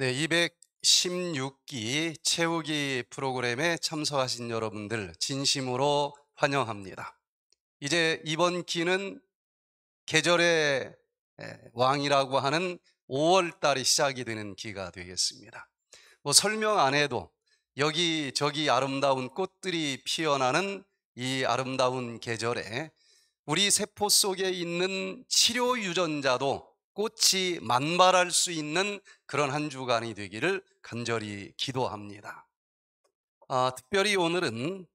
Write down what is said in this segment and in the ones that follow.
네, 216기 채우기 프로그램에 참석하신 여러분들 진심으로 환영합니다. 이제 이번 기는 계절의 왕이라고 하는 5월 달이 시작이 되는 기가 되겠습니다. 뭐 설명 안 해도 여기저기 아름다운 꽃들이 피어나는 이 아름다운 계절에 우리 세포 속에 있는 치료 유전자도 꽃이 만발할 수 있는 그런 한 주간이 되기를 간절히 기도합니다. 아, 특별히 오늘은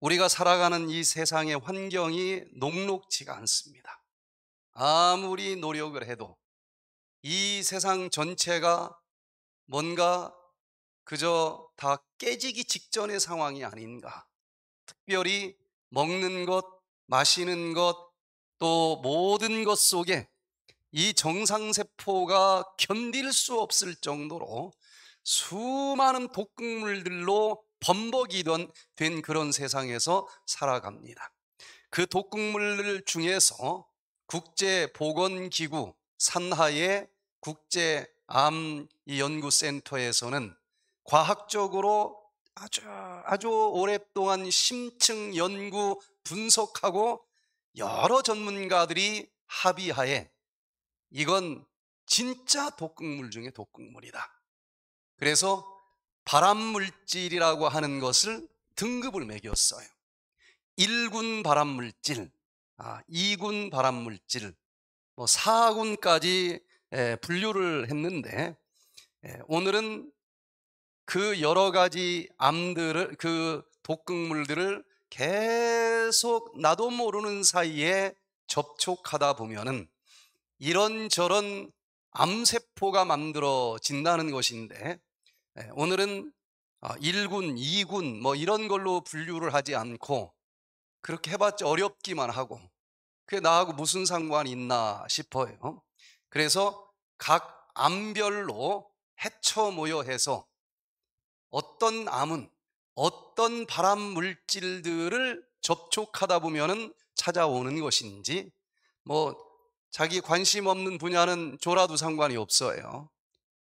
우리가 살아가는 이 세상의 환경이 녹록지가 않습니다. 아무리 노력을 해도 이 세상 전체가 뭔가 그저 다 깨지기 직전의 상황이 아닌가. 특별히 먹는 것, 마시는 것, 또 모든 것 속에 이 정상세포가 견딜 수 없을 정도로 수많은 독극물들로 범벅이던 된 그런 세상에서 살아갑니다. 그 독극물 들 중에서 국제보건기구 산하의 국제암연구센터에서는 과학적으로 아주 아주 오랫동안 심층 연구 분석하고 여러 전문가들이 합의하에 이건 진짜 독극물 중에 독극물이다. 그래서 발암 물질이라고 하는 것을 등급을 매겼어요. 1군 발암 물질, 2군 아, 발암 물질, 뭐 4군까지 분류를 했는데 오늘은 그 여러 가지 암들을 그 독극물들을 계속 나도 모르는 사이에 접촉하다 보면은 이런저런 암세포가 만들어진다는 것인데 예, 오늘은 1군, 어, 2군 뭐 이런 걸로 분류를 하지 않고 그렇게 해봤자 어렵기만 하고 그게 나하고 무슨 상관이 있나 싶어요. 그래서 각 암별로 해쳐 모여 해서 어떤 암은 어떤 발암 물질들을 접촉하다 보면은 찾아오는 것인지 뭐 자기 관심 없는 분야는 졸라도 상관이 없어요.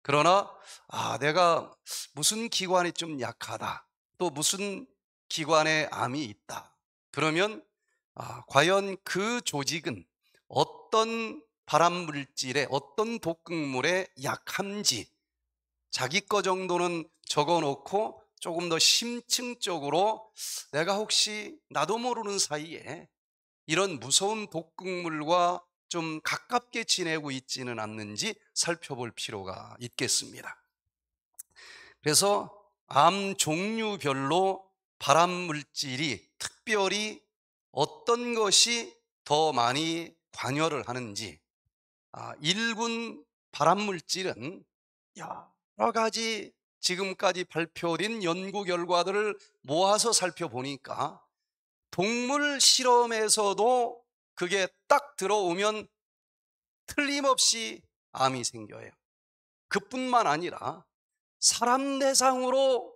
그러나 아 내가 무슨 기관이 좀 약하다. 또 무슨 기관에 암이 있다. 그러면 아, 과연 그 조직은 어떤 발암물질에 어떤 독극물에 약한지 자기 거 정도는 적어놓고 조금 더 심층적으로 내가 혹시 나도 모르는 사이에 이런 무서운 독극물과 좀 가깝게 지내고 있지는 않는지 살펴볼 필요가 있겠습니다. 그래서 암 종류별로 발암 물질이 특별히 어떤 것이 더 많이 관여를 하는지 아, 1군 발암 물질은 여러 가지 지금까지 발표된 연구 결과들을 모아서 살펴보니까 동물 실험에서도 그게 딱 들어오면 틀림없이 암이 생겨요. 그뿐만 아니라 사람 대상으로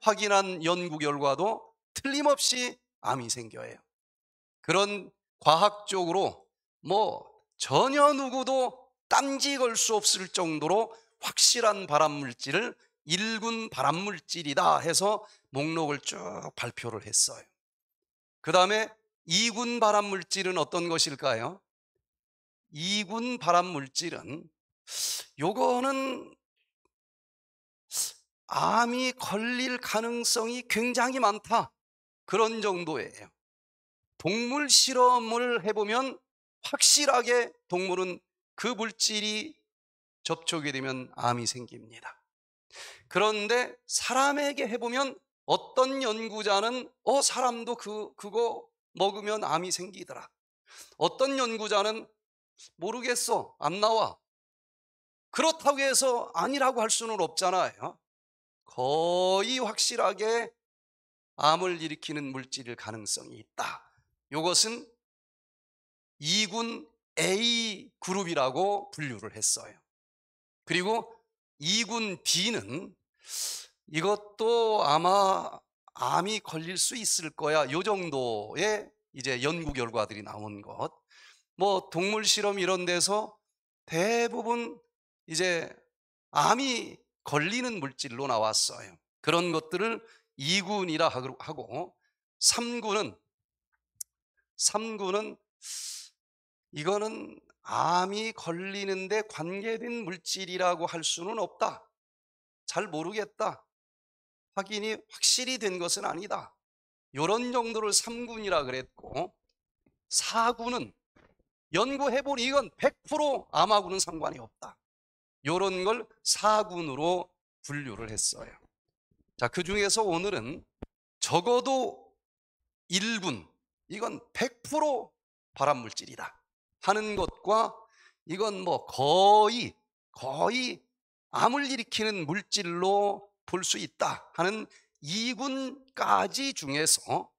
확인한 연구 결과도 틀림없이 암이 생겨요. 그런 과학적으로 뭐 전혀 누구도 딴지 걸 수 없을 정도로 확실한 발암물질을 일군 발암물질이다 해서 목록을 쭉 발표를 했어요. 그 다음에 이군 발암 물질은 어떤 것일까요? 이군 발암 물질은 요거는 암이 걸릴 가능성이 굉장히 많다. 그런 정도예요. 동물 실험을 해보면 확실하게 동물은 그 물질이 접촉이 되면 암이 생깁니다. 그런데 사람에게 해보면 어떤 연구자는 어 사람도 그 그거 먹으면 암이 생기더라. 어떤 연구자는 모르겠어. 안 나와. 그렇다고 해서 아니라고 할 수는 없잖아요. 거의 확실하게 암을 일으키는 물질일 가능성이 있다. 이것은 2군 A 그룹이라고 분류를 했어요. 그리고 2군 B는 이것도 아마 암이 걸릴 수 있을 거야. 요 정도의 이제 연구 결과들이 나온 것. 뭐 동물 실험 이런 데서 대부분 이제 암이 걸리는 물질로 나왔어요. 그런 것들을 2군이라 하고 3군은 3군은 이거는 암이 걸리는데 관계된 물질이라고 할 수는 없다. 잘 모르겠다. 확인이 확실히 된 것은 아니다. 이런 정도를 3군이라 그랬고 4군은 연구해보니 이건 100% 암하고는 상관이 없다. 이런 걸 4군으로 분류를 했어요. 자, 그 중에서 오늘은 적어도 1군, 이건 100% 발암물질이다 하는 것과 이건 뭐 거의, 거의 암을 일으키는 물질로 볼수 있다 하는 이군까지 중에서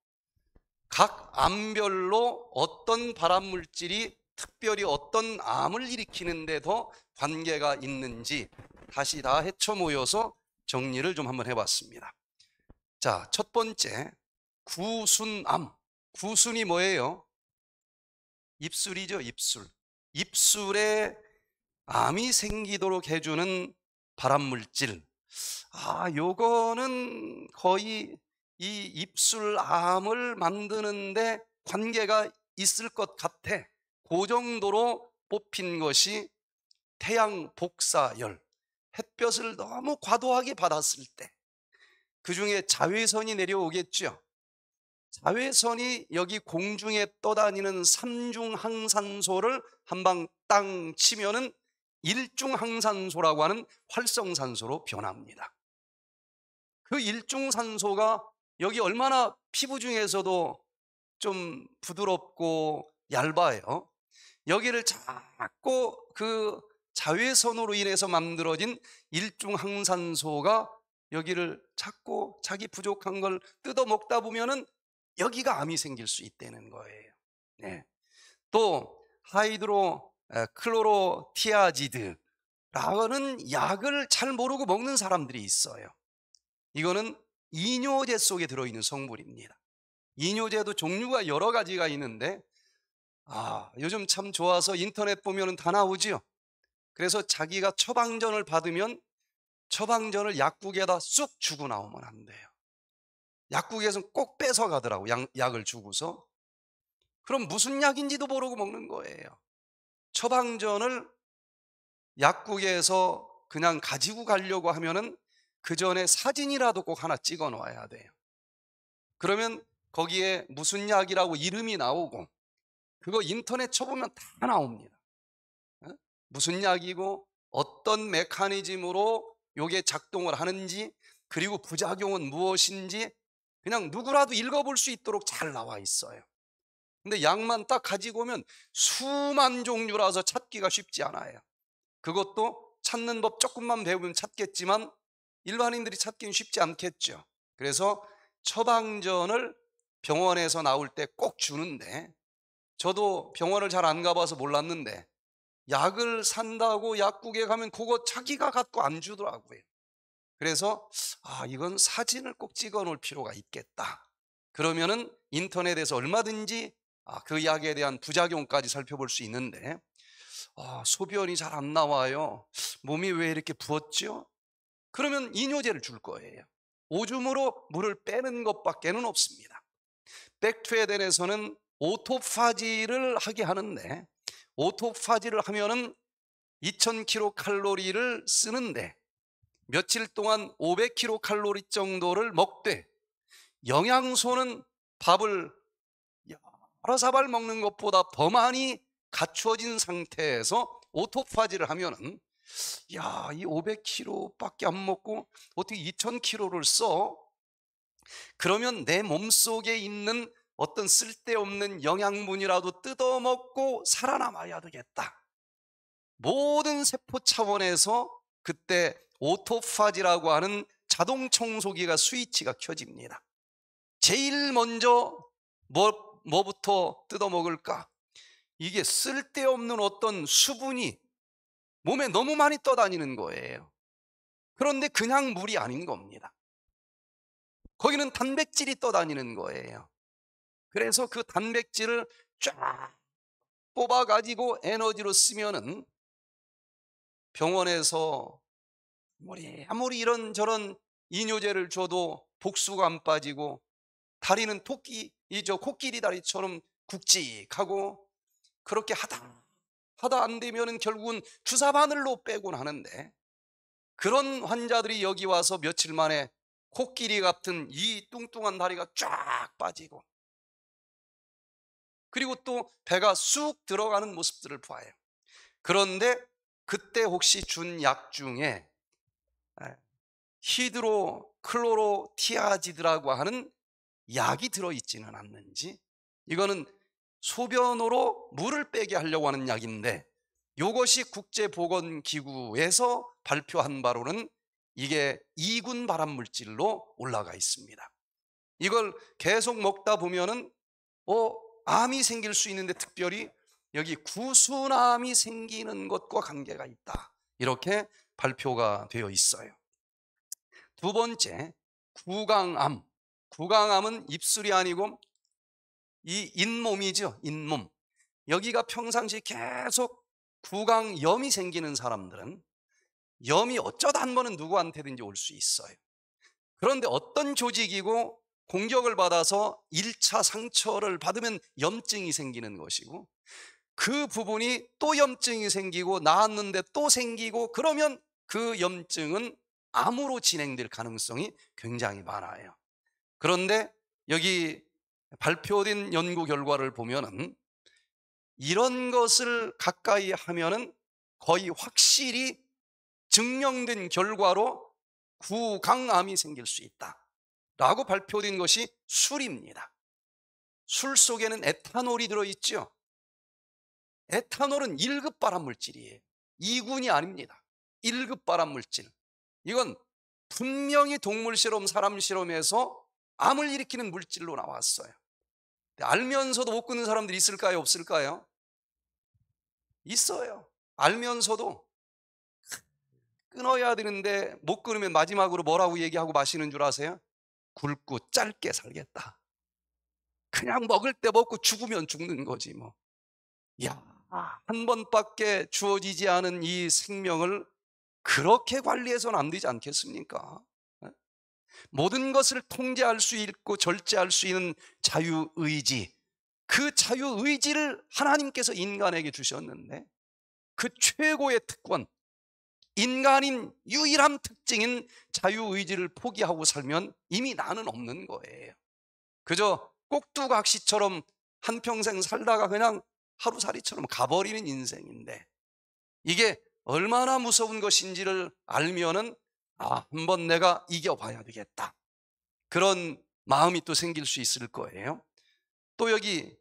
각 암별로 어떤 발암물질이 특별히 어떤 암을 일으키는데더 관계가 있는지 다시 다 헤쳐 모여서 정리를 좀 한번 해봤습니다. 자, 첫 번째, 구순암. 구순이 뭐예요? 입술이죠, 입술. 입술에 암이 생기도록 해주는 발암물질. 아, 요거는 거의 이 입술암을 만드는데 관계가 있을 것 같아. 그 정도로 뽑힌 것이 태양 복사열. 햇볕을 너무 과도하게 받았을 때. 그 중에 자외선이 내려오겠죠. 자외선이 여기 공중에 떠다니는 삼중항산소를 한방땅 치면은 일중항산소라고 하는 활성산소로 변합니다. 그 일중산소가 여기 얼마나 피부 중에서도 좀 부드럽고 얇아요. 여기를 자꾸 그 자외선으로 인해서 만들어진 일중항산소가 여기를 자꾸 자기 부족한 걸 뜯어 먹다 보면은 여기가 암이 생길 수 있다는 거예요. 네. 또 하이드로 클로로티아지드라는 약을 잘 모르고 먹는 사람들이 있어요. 이거는 이뇨제 속에 들어있는 성분입니다. 이뇨제도 종류가 여러 가지가 있는데 아 요즘 참 좋아서 인터넷 보면 다 나오지요. 그래서 자기가 처방전을 받으면 처방전을 약국에다 쑥 주고 나오면 안 돼요. 약국에서는 꼭 뺏어 가더라고 약, 약을 주고서. 그럼 무슨 약인지도 모르고 먹는 거예요. 처방전을 약국에서 그냥 가지고 가려고 하면은 그 전에 사진이라도 꼭 하나 찍어 놓아야 돼요. 그러면 거기에 무슨 약이라고 이름이 나오고 그거 인터넷 쳐보면 다 나옵니다. 무슨 약이고 어떤 메커니즘으로 요게 작동을 하는지 그리고 부작용은 무엇인지 그냥 누구라도 읽어볼 수 있도록 잘 나와 있어요. 근데 약만 딱 가지고 오면 수만 종류라서 찾기가 쉽지 않아요. 그것도 찾는 법 조금만 배우면 찾겠지만 일반인들이 찾기는 쉽지 않겠죠. 그래서 처방전을 병원에서 나올 때 꼭 주는데 저도 병원을 잘 안 가봐서 몰랐는데 약을 산다고 약국에 가면 그거 자기가 갖고 안 주더라고요. 그래서 아 이건 사진을 꼭 찍어 놓을 필요가 있겠다. 그러면은 인터넷에서 얼마든지 아, 그 약에 대한 부작용까지 살펴볼 수 있는데 아, 소변이 잘 안 나와요. 몸이 왜 이렇게 부었죠? 그러면 이뇨제를 줄 거예요. 오줌으로 물을 빼는 것밖에는 없습니다. 백투에덴에서는 오토파지를 하게 하는데 오토파지를 하면은 2000kcal를 쓰는데 며칠 동안 500kcal 정도를 먹되 영양소는 밥을 파라사발 먹는 것보다 더 많이 갖추어진 상태에서 오토파지를 하면은 야, 이 500kg밖에 안 먹고 어떻게 2000kg를 써? 그러면 내 몸속에 있는 어떤 쓸데없는 영양분이라도 뜯어먹고 살아남아야 되겠다. 모든 세포 차원에서 그때 오토파지라고 하는 자동 청소기가 스위치가 켜집니다. 제일 먼저 뭐 뭐부터 뜯어먹을까? 이게 쓸데없는 어떤 수분이 몸에 너무 많이 떠다니는 거예요. 그런데 그냥 물이 아닌 겁니다. 거기는 단백질이 떠다니는 거예요. 그래서 그 단백질을 쫙 뽑아가지고 에너지로 쓰면은 병원에서 아무리, 아무리 이런저런 이뇨제를 줘도 복수가 안 빠지고 다리는 토끼 이저 코끼리 다리처럼 굵직하고 그렇게 하다 하다 안 되면은 결국은 주사 바늘로 빼곤 하는데 그런 환자들이 여기 와서 며칠 만에 코끼리 같은 이 뚱뚱한 다리가 쫙 빠지고 그리고 또 배가 쑥 들어가는 모습들을 보아요. 그런데 그때 혹시 준 약 중에 예, 히드로 클로로티아지드라고 하는 약이 들어있지는 않는지 이거는 소변으로 물을 빼게 하려고 하는 약인데 이것이 국제보건기구에서 발표한 바로는 이게 이군 발암물질로 올라가 있습니다. 이걸 계속 먹다 보면은 어, 암이 생길 수 있는데 특별히 여기 구순암이 생기는 것과 관계가 있다. 이렇게 발표가 되어 있어요. 두 번째, 구강암. 구강암은 입술이 아니고 이 잇몸이죠. 잇몸. 여기가 평상시 계속 구강염이 생기는 사람들은 염이 어쩌다 한 번은 누구한테든지 올 수 있어요. 그런데 어떤 조직이고 공격을 받아서 1차 상처를 받으면 염증이 생기는 것이고 그 부분이 또 염증이 생기고 나았는데 또 생기고 그러면 그 염증은 암으로 진행될 가능성이 굉장히 많아요. 그런데 여기 발표된 연구 결과를 보면은 이런 것을 가까이 하면은 거의 확실히 증명된 결과로 구강암이 생길 수 있다. 라고 발표된 것이 술입니다. 술 속에는 에탄올이 들어있죠. 에탄올은 1급 발암물질이에요. 2군이 아닙니다. 1급 발암물질. 이건 분명히 동물 실험, 사람 실험에서 암을 일으키는 물질로 나왔어요. 알면서도 못 끊는 사람들이 있을까요? 없을까요? 있어요. 알면서도 끊어야 되는데 못 끊으면 마지막으로 뭐라고 얘기하고 마시는 줄 아세요? 굵고 짧게 살겠다. 그냥 먹을 때 먹고 죽으면 죽는 거지 뭐. 야, 아. 한 번밖에 주어지지 않은 이 생명을 그렇게 관리해서는 안 되지 않겠습니까? 모든 것을 통제할 수 있고 절제할 수 있는 자유의지 그 자유의지를 하나님께서 인간에게 주셨는데 그 최고의 특권 인간인 유일한 특징인 자유의지를 포기하고 살면 이미 나는 없는 거예요 그저 꼭두각시처럼 한평생 살다가 그냥 하루살이처럼 가버리는 인생인데 이게 얼마나 무서운 것인지를 알면은 아, 한번 내가 이겨봐야 되겠다. 그런 마음이 또 생길 수 있을 거예요. 또 여기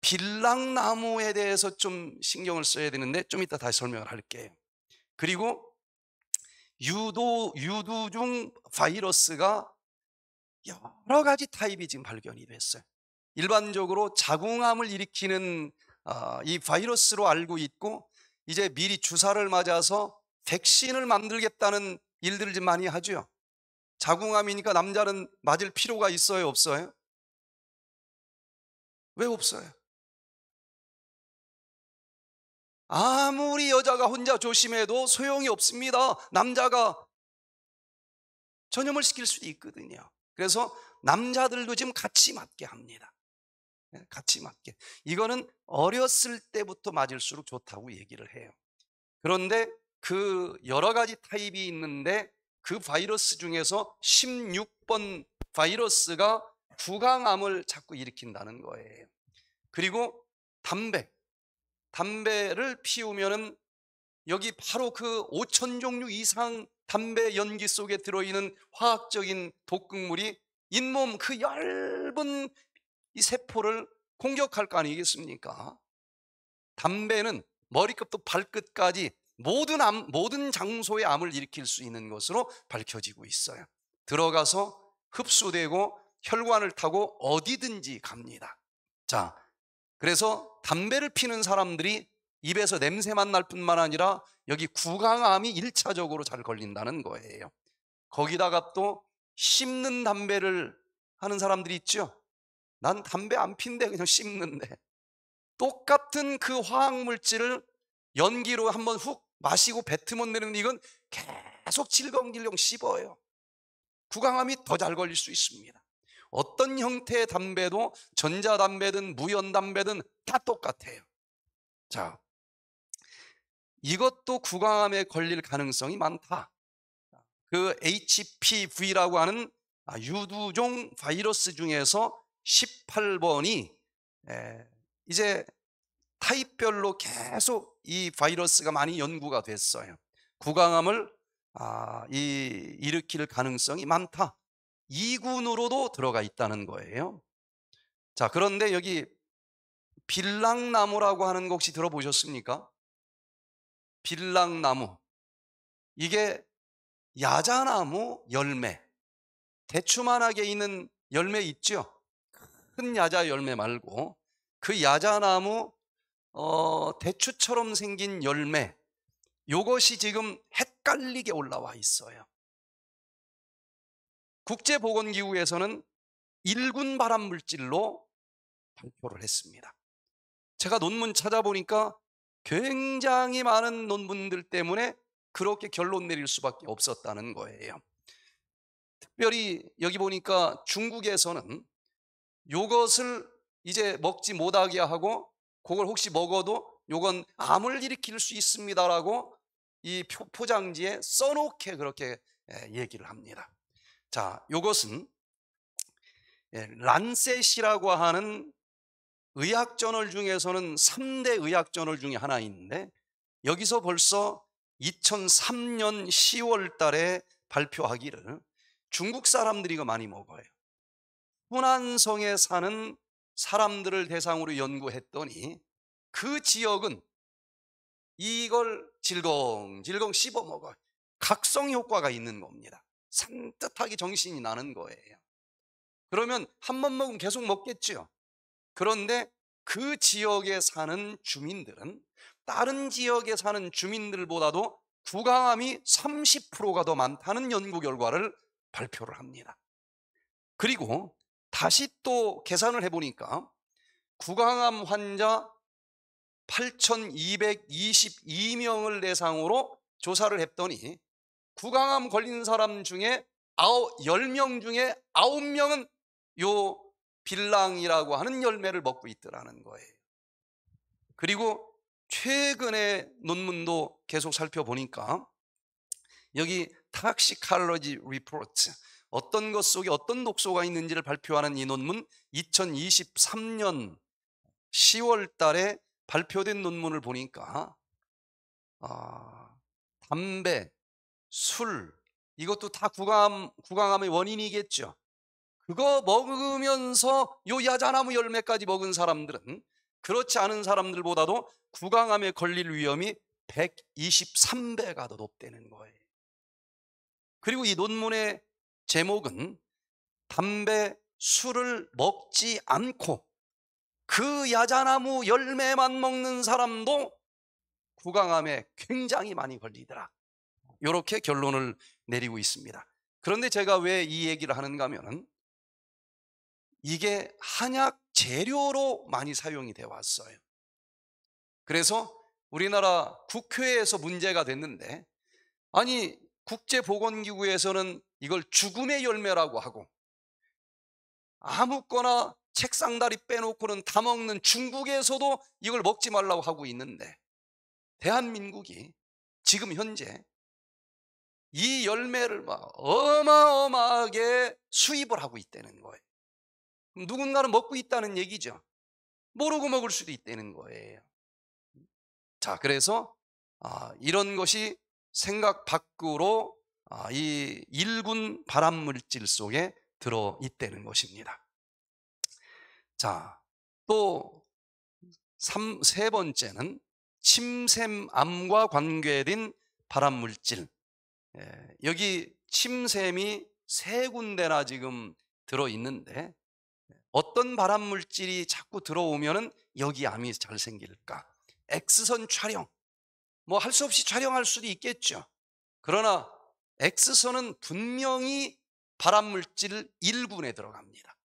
빌랑나무에 대해서 좀 신경을 써야 되는데 좀 이따 다시 설명을 할게요. 그리고 유도, 유두중 바이러스가 여러 가지 타입이 지금 발견이 됐어요. 일반적으로 자궁암을 일으키는 어, 이 바이러스로 알고 있고 이제 미리 주사를 맞아서 백신을 만들겠다는 일들을 좀 많이 하죠. 자궁암이니까 남자는 맞을 필요가 있어요, 없어요? 왜 없어요? 아무리 여자가 혼자 조심해도 소용이 없습니다. 남자가 전염을 시킬 수도 있거든요. 그래서 남자들도 지금 같이 맞게 합니다. 예, 같이 맞게. 이거는 어렸을 때부터 맞을수록 좋다고 얘기를 해요. 그런데 그 여러 가지 타입이 있는데 그 바이러스 중에서 16번 바이러스가 구강암을 자꾸 일으킨다는 거예요. 그리고 담배. 담배를 피우면은 여기 바로 그 5천 종류 이상 담배 연기 속에 들어있는 화학적인 독극물이 잇몸 그 얇은 이 세포를 공격할 거 아니겠습니까? 담배는 머리끝부터 발끝까지 모든 암, 모든 장소에 암을 일으킬 수 있는 것으로 밝혀지고 있어요. 들어가서 흡수되고 혈관을 타고 어디든지 갑니다. 자, 그래서 담배를 피는 사람들이 입에서 냄새만 날 뿐만 아니라 여기 구강암이 1차적으로 잘 걸린다는 거예요. 거기다가 또 씹는 담배를 하는 사람들이 있죠. 난 담배 안 핀데 그냥 씹는데. 똑같은 그 화학 물질을 연기로 한번 훅 마시고 배트 못내는 이건 계속 즐거운 길용 씹어요. 구강암이 더 잘 걸릴 수 있습니다. 어떤 형태의 담배도 전자담배든 무연담배든 다 똑같아요. 자, 이것도 구강암에 걸릴 가능성이 많다. 그 HPV라고 하는 아, 유두종 바이러스 중에서 18번이 이제 타입별로 계속 이 바이러스가 많이 연구가 됐어요. 구강암을 아, 이, 일으킬 가능성이 많다. 2군으로도 들어가 있다는 거예요. 자, 그런데 여기 빌랑나무라고 하는 거 혹시 들어보셨습니까? 빌랑나무. 이게 야자나무 열매. 대추만하게 있는 열매 있죠? 큰 야자 열매 말고 그 야자나무 어, 대추처럼 생긴 열매 이것이 지금 헷갈리게 올라와 있어요. 국제보건기구에서는 일군 발암 물질로 발표를 했습니다. 제가 논문 찾아보니까 굉장히 많은 논문들 때문에 그렇게 결론 내릴 수밖에 없었다는 거예요. 특별히 여기 보니까 중국에서는 이것을 이제 먹지 못하게 하고 그걸 혹시 먹어도 요건 암을 일으킬 수 있습니다라고 이 포장지에 써놓게 그렇게 예, 얘기를 합니다. 자, 요것은 예, 란셋이라고 하는 의학저널 중에서는 3대 의학저널 중에 하나인데 여기서 벌써 2003년 10월 달에 발표하기를 중국 사람들이 이거 많이 먹어요. 후난성에 사는 사람들을 대상으로 연구했더니 그 지역은 이걸 질겅질겅 씹어먹어 각성 효과가 있는 겁니다. 산뜻하게 정신이 나는 거예요. 그러면 한 번 먹으면 계속 먹겠죠. 그런데 그 지역에 사는 주민들은 다른 지역에 사는 주민들보다도 구강암이 30%가 더 많다는 연구 결과를 발표를 합니다. 그리고 다시 또 계산을 해보니까 구강암 환자 8,222명을 대상으로 조사를 했더니 구강암 걸린 사람 중에 9, 10명 중에 9명은 요 빌랑이라고 하는 열매를 먹고 있더라는 거예요. 그리고 최근의 논문도 계속 살펴보니까 여기 타박시칼로지 리포트 어떤 것 속에 어떤 독소가 있는지를 발표하는 이 논문 2023년 10월 달에 발표된 논문을 보니까 아, 담배, 술 이것도 다 구강, 구강암의 원인이겠죠. 그거 먹으면서 요 야자나무 열매까지 먹은 사람들은 그렇지 않은 사람들보다도 구강암에 걸릴 위험이 123배가 더 높다는 거예요. 그리고 이 논문의 제목은 담배, 술을 먹지 않고 그 야자나무 열매만 먹는 사람도 구강암에 굉장히 많이 걸리더라. 이렇게 결론을 내리고 있습니다. 그런데 제가 왜 이 얘기를 하는가 하면 이게 한약 재료로 많이 사용이 되어 왔어요. 그래서 우리나라 국회에서 문제가 됐는데 아니 국제보건기구에서는 이걸 죽음의 열매라고 하고 아무거나 책상다리 빼놓고는 다 먹는 중국에서도 이걸 먹지 말라고 하고 있는데 대한민국이 지금 현재 이 열매를 막 어마어마하게 수입을 하고 있다는 거예요. 누군가는 먹고 있다는 얘기죠. 모르고 먹을 수도 있다는 거예요. 자, 그래서 아, 이런 것이 생각 밖으로 아, 이 일군 발암물질 속에 들어 있다는 것입니다. 자, 또 세 번째는 침샘암과 관계된 발암물질. 예, 여기 침샘이 세 군데나 지금 들어 있는데 어떤 발암물질이 자꾸 들어오면은 여기 암이 잘 생길까? 엑스선 촬영. 뭐할수 없이 촬영할 수도 있겠죠. 그러나 X선은 분명히 발암물질 1군에 들어갑니다.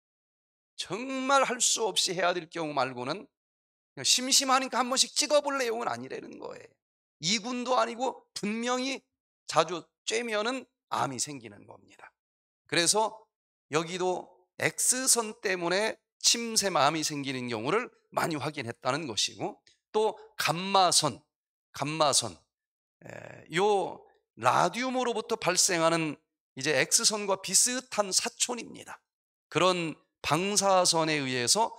정말 할 수 없이 해야 될 경우 말고는 심심하니까 한 번씩 찍어볼 내용은 아니라는 거예요. 2군도 아니고 분명히 자주 쬐면은 암이 생기는 겁니다. 그래서 여기도 X선 때문에 침샘암이 생기는 경우를 많이 확인했다는 것이고 또 감마선 감마선, 예, 요 라디움으로부터 발생하는 이제 X선과 비슷한 사촌입니다. 그런 방사선에 의해서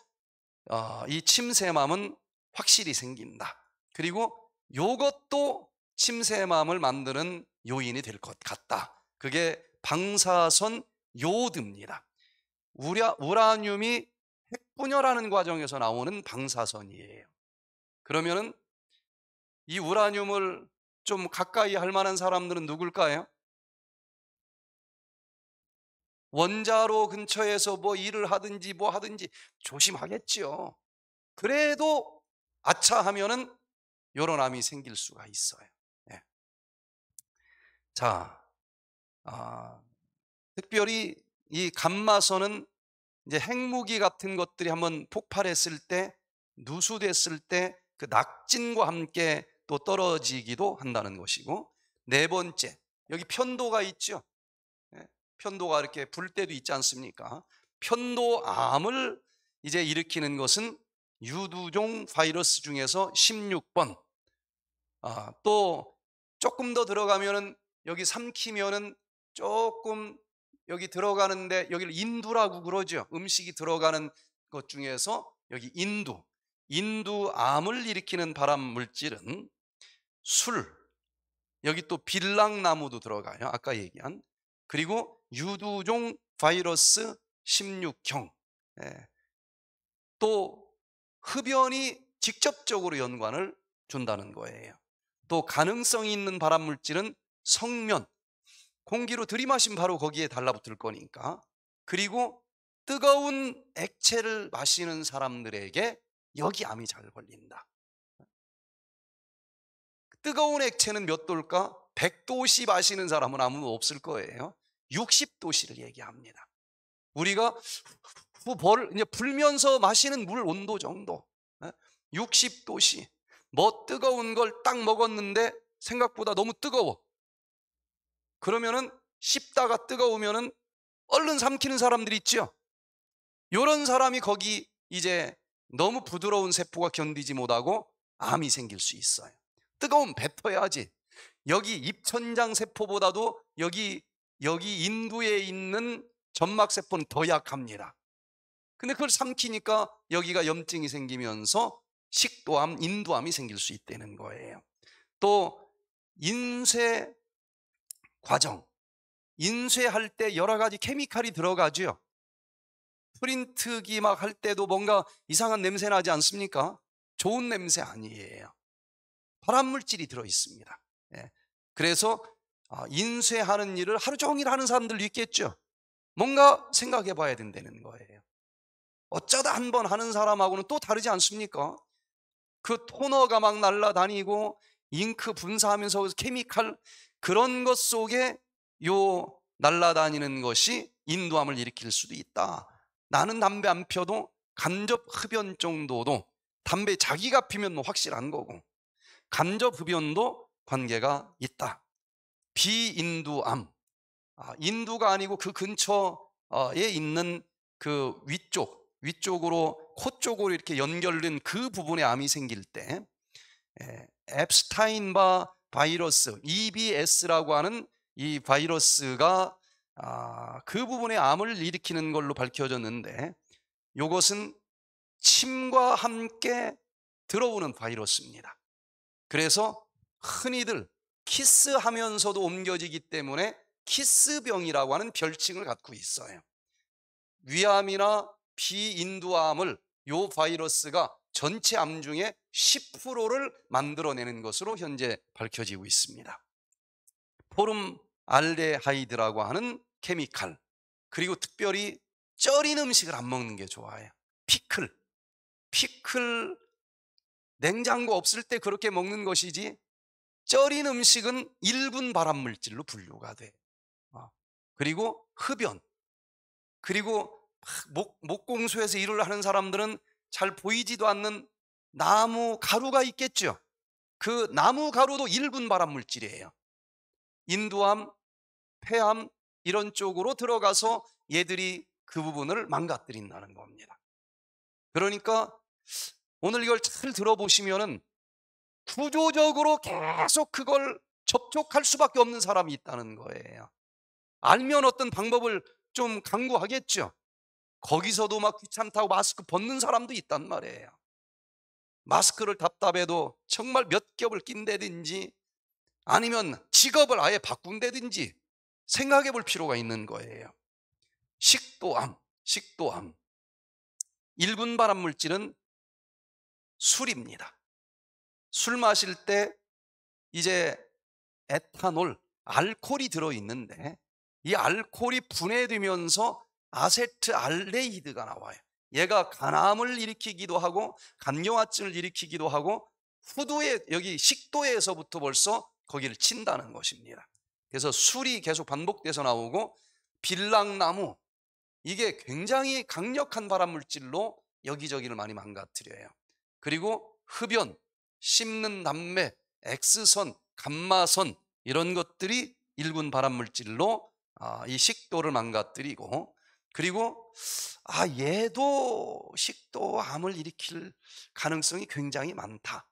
어, 이 침샘암은 확실히 생긴다. 그리고 요것도 침샘암을 만드는 요인이 될 것 같다. 그게 방사선 요드입니다. 우라늄이 핵분열하는 과정에서 나오는 방사선이에요. 그러면은 이 우라늄을 좀 가까이 할 만한 사람들은 누굴까요? 원자로 근처에서 뭐 일을 하든지 뭐 하든지 조심하겠지 그래도 아차 하면은 요런 암이 생길 수가 있어요. 네. 자, 아, 특별히 이 감마선은 이제 핵무기 같은 것들이 한번 폭발했을 때 누수됐을 때 그 낙진과 함께 또 떨어지기도 한다는 것이고 네 번째 여기 편도가 있죠. 예, 편도가 이렇게 불 때도 있지 않습니까? 편도암을 이제 일으키는 것은 유두종 바이러스 중에서 16번. 아, 또 조금 더 들어가면은 여기 삼키면은 조금 여기 들어가는데 여기를 인두라고 그러죠. 음식이 들어가는 것 중에서 여기 인두. 인두암을 일으키는 발암 물질은 술, 여기 또 빌랑나무도 들어가요. 아까 얘기한. 그리고 유두종 바이러스 16형. 예. 또 흡연이 직접적으로 연관을 준다는 거예요. 또 가능성이 있는 발암물질은 성면, 공기로 들이마신 바로 거기에 달라붙을 거니까. 그리고 뜨거운 액체를 마시는 사람들에게 여기 암이 잘 걸린다. 뜨거운 액체는 몇 도일까? 100도씨 마시는 사람은 아무도 없을 거예요. 60도씨를 얘기합니다. 우리가 뭐 벌, 이제 불면서 마시는 물 온도 정도. 60도씨. 예? 뭐 뜨거운 걸 딱 먹었는데 생각보다 너무 뜨거워. 그러면은 씹다가 뜨거우면은 얼른 삼키는 사람들 있죠. 요런 사람이 거기 이제 너무 부드러운 세포가 견디지 못하고 암이 생길 수 있어요. 뜨거운 뱉어야지. 여기 입천장 세포보다도 여기 여기 인두에 있는 점막 세포는 더 약합니다. 근데 그걸 삼키니까 여기가 염증이 생기면서 식도암, 인두암이 생길 수 있다는 거예요. 또 인쇄 과정, 인쇄할 때 여러 가지 케미칼이 들어가지요. 프린트기 막 할 때도 뭔가 이상한 냄새 나지 않습니까? 좋은 냄새 아니에요. 발암물질이 들어있습니다. 예. 그래서 어, 인쇄하는 일을 하루 종일 하는 사람들도 있겠죠. 뭔가 생각해 봐야 된다는 거예요. 어쩌다 한 번 하는 사람하고는 또 다르지 않습니까? 그 토너가 막 날라다니고 잉크 분사하면서 케미칼 그런 것 속에 요 날라다니는 것이 인도함을 일으킬 수도 있다. 나는 담배 안 펴도 간접 흡연 정도도 담배 자기가 피면 확실한 거고 간접흡연도 관계가 있다. 비인두암. 아, 인두가 아니고 그 근처에 있는 그 위쪽, 위쪽으로 코 쪽으로 이렇게 연결된 그 부분에 암이 생길 때 에, 예, 앱스타인바 바이러스, EBS라고 하는 이 바이러스가 아, 그 부분에 암을 일으키는 걸로 밝혀졌는데 이것은 침과 함께 들어오는 바이러스입니다. 그래서 흔히들 키스하면서도 옮겨지기 때문에 키스병이라고 하는 별칭을 갖고 있어요. 위암이나 비인두암을 요 바이러스가 전체 암 중에 10%를 만들어내는 것으로 현재 밝혀지고 있습니다. 포름 알데하이드라고 하는 케미칼 그리고 특별히 쩌린 음식을 안 먹는 게 좋아요. 피클, 피클 냉장고 없을 때 그렇게 먹는 것이지 쩔인 음식은 일군 발암물질로 분류가 돼. 어, 그리고 흡연. 그리고 목, 목공소에서 일을 하는 사람들은 잘 보이지도 않는 나무 가루가 있겠죠. 그 나무 가루도 일군 발암물질이에요. 인두암, 폐암 이런 쪽으로 들어가서 얘들이 그 부분을 망가뜨린다는 겁니다. 그러니까 오늘 이걸 잘 들어보시면은 구조적으로 계속 그걸 접촉할 수밖에 없는 사람이 있다는 거예요. 알면 어떤 방법을 좀 강구하겠죠. 거기서도 막 귀찮다고 마스크 벗는 사람도 있단 말이에요. 마스크를 답답해도 정말 몇 겹을 낀다든지 아니면 직업을 아예 바꾼다든지 생각해 볼 필요가 있는 거예요. 식도암, 식도암. 일군 발암 물질은 술입니다. 술 마실 때 이제 에탄올, 알코올이 들어있는데 이 알코올이 분해되면서 아세트알레히드가 나와요. 얘가 간암을 일으키기도 하고 간경화증을 일으키기도 하고 후두에 여기 식도에서부터 벌써 거기를 친다는 것입니다. 그래서 술이 계속 반복돼서 나오고 빌랑나무 이게 굉장히 강력한 발암물질로 여기저기를 많이 망가뜨려요. 그리고 흡연, 씹는 담배, X선, 감마선 이런 것들이 일군 발암물질로 아, 이 식도를 망가뜨리고 그리고 아 얘도 식도암을 일으킬 가능성이 굉장히 많다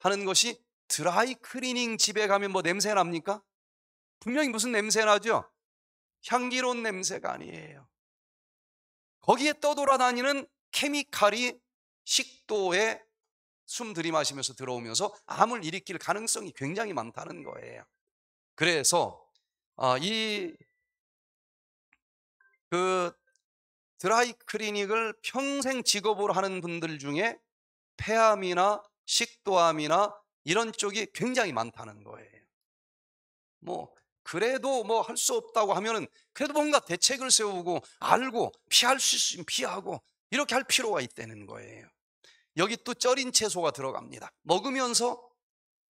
하는 것이 드라이 클리닝 집에 가면 뭐 냄새 납니까? 분명히 무슨 냄새 나죠? 향기로운 냄새가 아니에요 거기에 떠돌아다니는 케미칼이 식도에 숨 들이마시면서 들어오면서 암을 일으킬 가능성이 굉장히 많다는 거예요. 그래서 아, 이그 드라이 클리닉을 평생 직업으로 하는 분들 중에 폐암이나 식도암이나 이런 쪽이 굉장히 많다는 거예요. 뭐 그래도 뭐 할 수 없다고 하면은 그래도 뭔가 대책을 세우고 알고 피할 수 있으면 피하고 이렇게 할 필요가 있다는 거예요. 여기 또 쩔인 채소가 들어갑니다. 먹으면서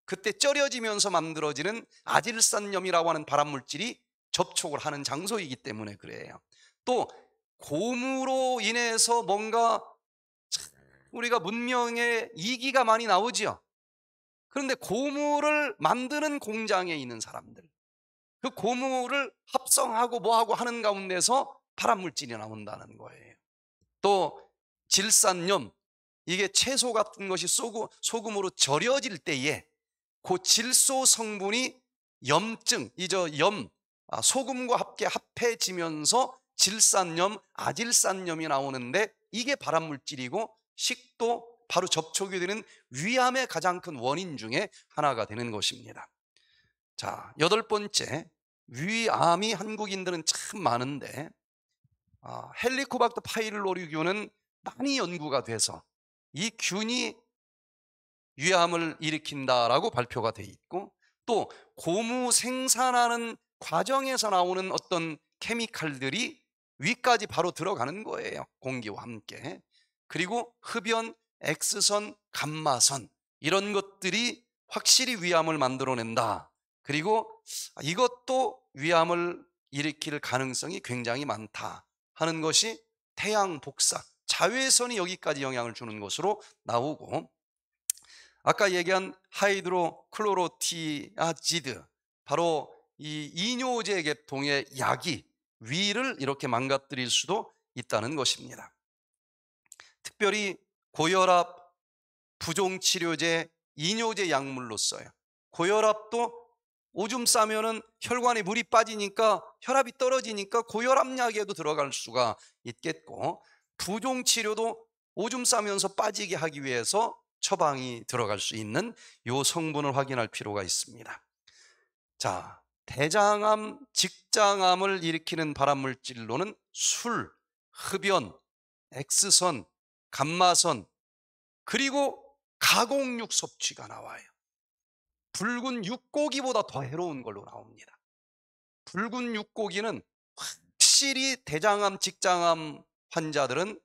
그때 쩔여지면서 만들어지는 아질산염이라고 하는 발암물질이 접촉을 하는 장소이기 때문에 그래요. 또 고무로 인해서 뭔가 우리가 문명의 이기가 많이 나오죠 그런데 고무를 만드는 공장에 있는 사람들 그 고무를 합성하고 뭐하고 하는 가운데서 발암물질이 나온다는 거예요. 또 질산염, 이게 채소 같은 것이 소금, 소금으로 절여질 때에 그 질소 성분이 염증, 이저 염, 아, 소금과 함께 합해지면서 질산염, 아질산염이 나오는데 이게 발암물질이고 식도 바로 접촉이 되는 위암의 가장 큰 원인 중에 하나가 되는 것입니다. 자, 여덟 번째, 위암이 한국인들은 참 많은데 아, 헬리코박터 파일로리균은 많이 연구가 돼서 이 균이 위암을 일으킨다라고 발표가 돼 있고 또 고무 생산하는 과정에서 나오는 어떤 케미칼들이 위까지 바로 들어가는 거예요. 공기와 함께. 그리고 흡연, 엑스선 감마선 이런 것들이 확실히 위암을 만들어낸다. 그리고 이것도 위암을 일으킬 가능성이 굉장히 많다 하는 것이 태양 복사 자외선이 여기까지 영향을 주는 것으로 나오고 아까 얘기한 하이드로 클로로티아지드 바로 이 이뇨제 계통의 약이 위를 이렇게 망가뜨릴 수도 있다는 것입니다. 특별히 고혈압, 부종치료제, 이뇨제 약물로 써요. 고혈압도 오줌 싸면은 혈관에 물이 빠지니까 혈압이 떨어지니까 고혈압약에도 들어갈 수가 있겠고 부종치료도 오줌 싸면서 빠지게 하기 위해서 처방이 들어갈 수 있는 요 성분을 확인할 필요가 있습니다. 자, 대장암, 직장암을 일으키는 발암물질로는 술, 흡연, 엑스선, 감마선, 그리고 가공육 섭취가 나와요. 붉은 육고기보다 더 해로운 걸로 나옵니다. 붉은 육고기는 확실히 대장암, 직장암 환자들은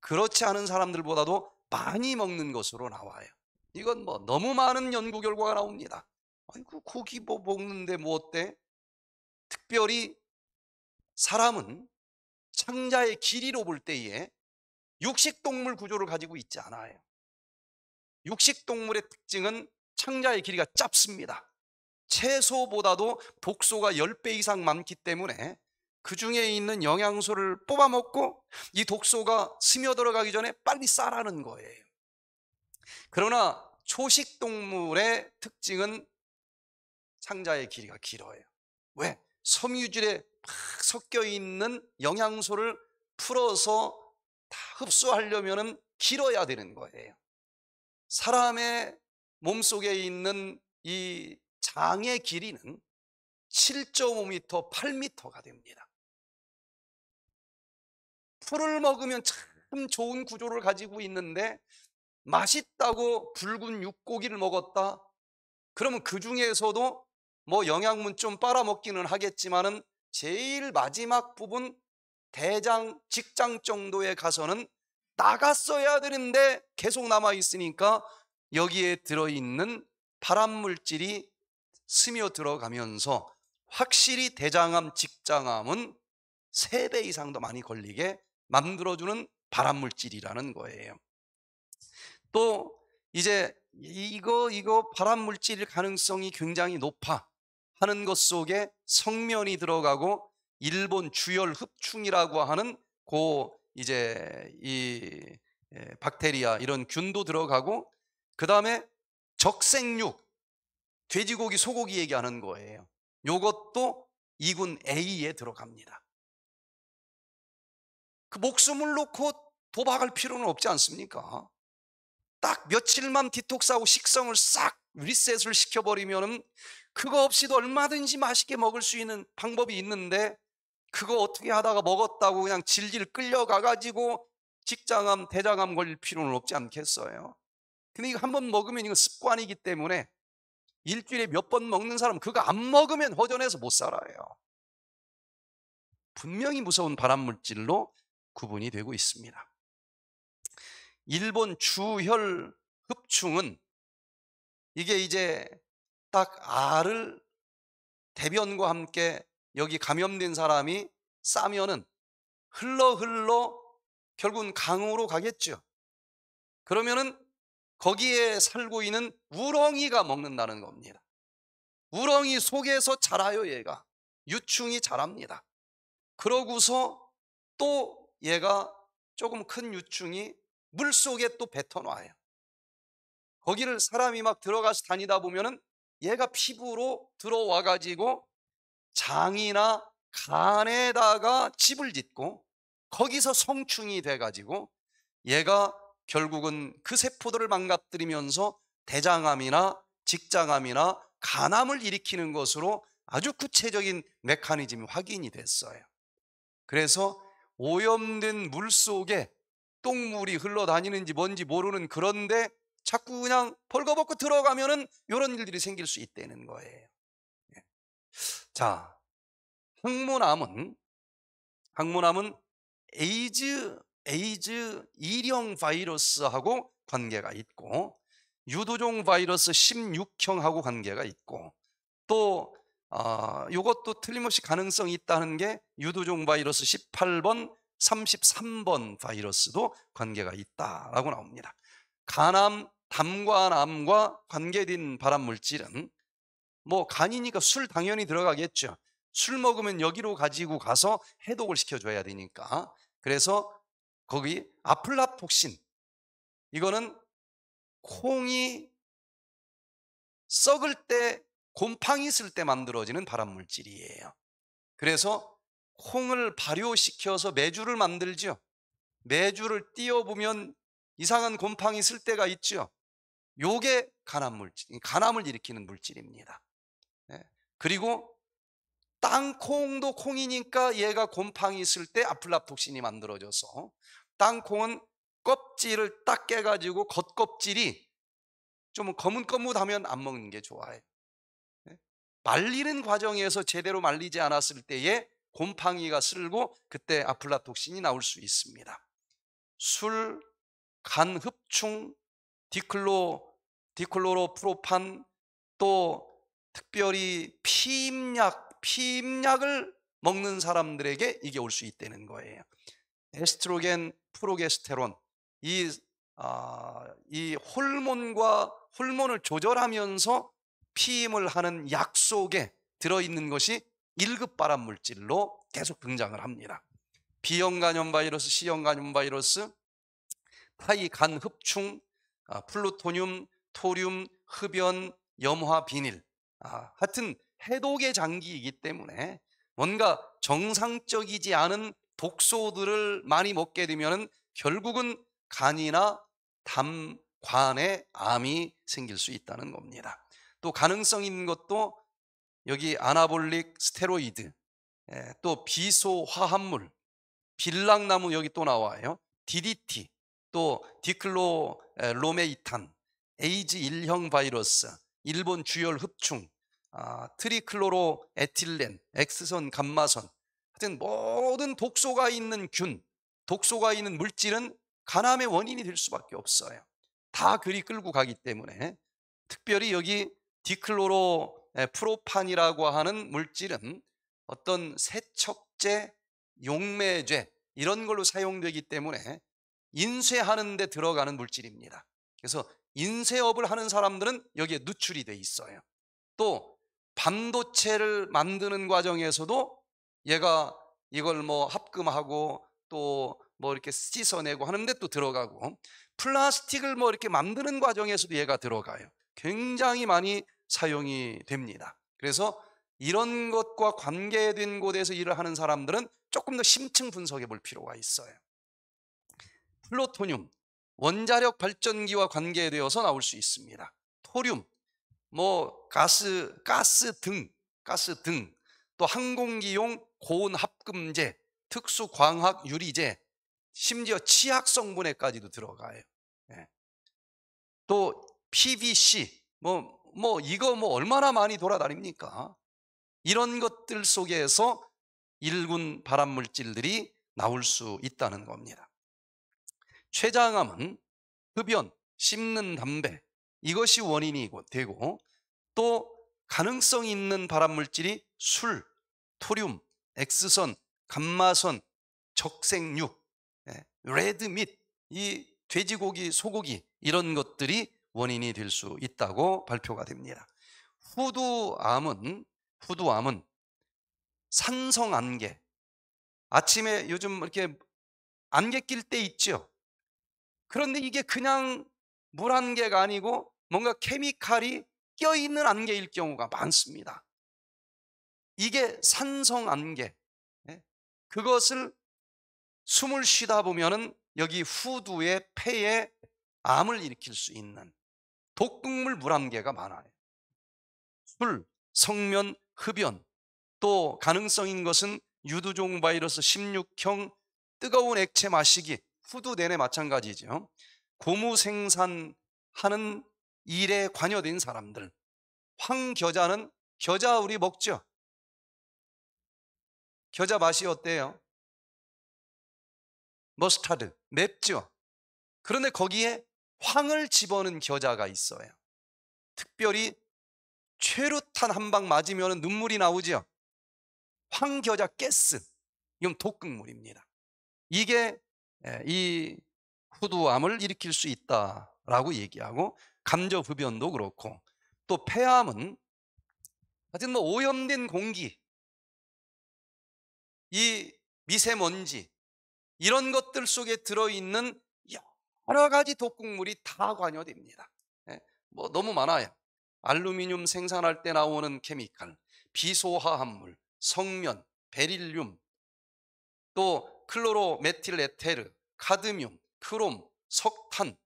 그렇지 않은 사람들보다도 많이 먹는 것으로 나와요. 이건 뭐 너무 많은 연구 결과가 나옵니다. 아이고 고기 뭐 먹는데 뭐 어때? 특별히 사람은 창자의 길이로 볼 때에 육식동물 구조를 가지고 있지 않아요. 육식동물의 특징은 창자의 길이가 짧습니다. 채소보다도 독소가 10배 이상 많기 때문에 그 중에 있는 영양소를 뽑아먹고 이 독소가 스며들어가기 전에 빨리 싸라는 거예요. 그러나 초식 동물의 특징은 상자의 길이가 길어요. 왜? 섬유질에 팍 섞여 있는 영양소를 풀어서 다 흡수하려면 길어야 되는 거예요. 사람의 몸속에 있는 이 장의 길이는 7.5m, 8m가 됩니다. 풀을 먹으면 참 좋은 구조를 가지고 있는데 맛있다고 붉은 육고기를 먹었다. 그러면 그 중에서도 뭐 영양분 좀 빨아먹기는 하겠지만은 제일 마지막 부분 대장 직장 정도에 가서는 나갔어야 되는데 계속 남아 있으니까 여기에 들어 있는 발암 물질이 스며 들어가면서 확실히 대장암, 직장암은 3배 이상 도 많이 걸리게 만들어주는 발암물질이라는 거예요. 또 이제 이거 이거 발암물질일 가능성이 굉장히 높아 하는 것 속에 성면이 들어가고 일본 주열 흡충이라고 하는 고 이제 이 박테리아 이런 균도 들어가고 그 다음에 적색육 돼지고기 소고기 얘기하는 거예요. 요것도 이군 A에 들어갑니다. 그 목숨을 놓고 도박할 필요는 없지 않습니까? 딱 며칠만 디톡스하고 식성을 싹 리셋을 시켜버리면 그거 없이도 얼마든지 맛있게 먹을 수 있는 방법이 있는데 그거 어떻게 하다가 먹었다고 그냥 질질 끌려가가지고 직장암, 대장암 걸릴 필요는 없지 않겠어요? 근데 이거 한 번 먹으면 이건 습관이기 때문에 일주일에 몇 번 먹는 사람 그거 안 먹으면 허전해서 못 살아요. 분명히 무서운 발암물질로 구분이 되고 있습니다. 일본 주혈 흡충은 이게 이제 딱 알을 대변과 함께 여기 감염된 사람이 싸면은 흘러 흘러 결국은 강으로 가겠죠. 그러면은 거기에 살고 있는 우렁이가 먹는다는 겁니다. 우렁이 속에서 자라요, 얘가. 유충이 자랍니다. 그러고서 또 얘가 조금 큰 유충이 물 속에 또 뱉어놔요. 거기를 사람이 막 들어가서 다니다 보면은 얘가 피부로 들어와 가지고 장이나 간에다가 집을 짓고 거기서 성충이 돼 가지고 얘가 결국은 그 세포들을 망가뜨리면서 대장암이나 직장암이나 간암을 일으키는 것으로 아주 구체적인 메커니즘이 확인이 됐어요. 그래서 오염된 물 속에 똥물이 흘러다니는지 뭔지 모르는 그런데 자꾸 그냥 벌거벗고 들어가면은 이런 일들이 생길 수 있다는 거예요. 예. 자, 항문암은 항문암은 에이즈 에이즈 일형 바이러스하고 관계가 있고 유도종 바이러스 16형하고 관계가 있고 또 아, 이것도 틀림없이 가능성이 있다는 게 유두종 바이러스 18번, 33번 바이러스도 관계가 있다라고 나옵니다. 간암, 담관암과 관계된 발암 물질은 뭐 간이니까 술 당연히 들어가겠죠. 술 먹으면 여기로 가지고 가서 해독을 시켜줘야 되니까. 그래서 거기 아플라폭신 이거는 콩이 썩을 때 곰팡이 있을 때 만들어지는 발암물질이에요. 그래서 콩을 발효시켜서 매주를 만들죠. 매주를 띄워보면 이상한 곰팡이 있을 때가 있죠. 요게 간암물질, 간암을 일으키는 물질입니다. 네. 그리고 땅콩도 콩이니까 얘가 곰팡이 있을 때 아플라톡신이 만들어져서 땅콩은 껍질을 딱 깨가지고 겉껍질이 좀 검은 거뭇하면안 먹는 게 좋아요. 말리는 과정에서 제대로 말리지 않았을 때에 곰팡이가 쓸고 그때 아플라톡신이 나올 수 있습니다. 술, 간 흡충, 디클로, 디클로로프로판 또 특별히 피임약, 피임약을 먹는 사람들에게 이게 올 수 있다는 거예요. 에스트로겐, 프로게스테론 이, 아, 이 호르몬과 호르몬을 조절하면서 피임을 하는 약속에 들어있는 것이 1급 발암물질로 계속 등장을 합니다. B형 간염 바이러스, C형 간염 바이러스, 타이 간 흡충, 아, 플루토늄, 토륨, 흡연, 염화, 비닐 아, 하여튼 해독의 장기이기 때문에 뭔가 정상적이지 않은 독소들을 많이 먹게 되면 결국은 간이나 담관에 암이 생길 수 있다는 겁니다. 또 가능성 있는 것도 여기 아나볼릭 스테로이드, 예, 또 비소화합물, 빌랑나무 여기 또 나와요. DDT, 또 디클로로메이탄, 에이즈 일형 바이러스, 일본 주열 흡충, 아, 트리클로로 에틸렌, 엑스선 감마선, 하여튼 모든 독소가 있는 균, 독소가 있는 물질은 간암의 원인이 될 수밖에 없어요. 다 그리 끌고 가기 때문에 특별히 여기 디클로로 프로판이라고 하는 물질은 어떤 세척제, 용매제 이런 걸로 사용되기 때문에 인쇄하는 데 들어가는 물질입니다. 그래서 인쇄업을 하는 사람들은 여기에 누출이 돼 있어요. 또 반도체를 만드는 과정에서도 얘가 이걸 뭐 합금하고 또 뭐 이렇게 씻어내고 하는데 또 들어가고 플라스틱을 뭐 이렇게 만드는 과정에서도 얘가 들어가요. 굉장히 많이 사용이 됩니다. 그래서 이런 것과 관계된 곳에서 일을 하는 사람들은 조금 더 심층 분석해 볼 필요가 있어요. 플루토늄, 원자력 발전기와 관계되어서 나올 수 있습니다. 토륨, 뭐 가스, 가스 등, 가스 등, 또 항공기용 고온 합금제, 특수 광학 유리제, 심지어 치약 성분에까지도 들어가요. 예. 또 PVC, 뭐, 뭐, 이거 뭐 얼마나 많이 돌아다닙니까? 이런 것들 속에서 일군 발암물질들이 나올 수 있다는 겁니다. 췌장암은 흡연, 씹는 담배, 이것이 원인이 되고 또 가능성 이 있는 발암물질이 술, 토륨, 엑스선, 감마선, 적색류, 예, 레드밋, 이 돼지고기, 소고기 이런 것들이 원인이 될 수 있다고 발표가 됩니다. 후두암은 후두암은 산성 안개 아침에 요즘 이렇게 안개 낄 때 있죠. 그런데 이게 그냥 물 안개가 아니고 뭔가 케미칼이 껴있는 안개일 경우가 많습니다. 이게 산성 안개. 예? 그것을 숨을 쉬다 보면은 여기 후두의 폐에 암을 일으킬 수 있는 독극물 물암개가 많아요. 술, 성면, 흡연, 또 가능성인 것은 유두종 바이러스 16형 뜨거운 액체 마시기, 후두 내내 마찬가지죠. 고무 생산하는 일에 관여된 사람들. 황겨자는 겨자 우리 먹죠. 겨자 맛이 어때요? 머스타드, 맵죠. 그런데 거기에 황을 집어넣은 겨자가 있어요. 특별히 최루탄 한 방 맞으면 눈물이 나오죠 황겨자 깨스 이건 독극물입니다. 이게 예, 이 후두암을 일으킬 수 있다라고 얘기하고 감저흡연도 그렇고 또 폐암은 하여튼 뭐 오염된 공기, 이 미세먼지 이런 것들 속에 들어있는 여러 가지 독극물이 다 관여됩니다. 예, 뭐 너무 많아요. 알루미늄 생산할 때 나오는 케미칼, 비소화합물, 성면, 베릴륨, 또 클로로메틸에테르, 카드뮴, 크롬, 석탄,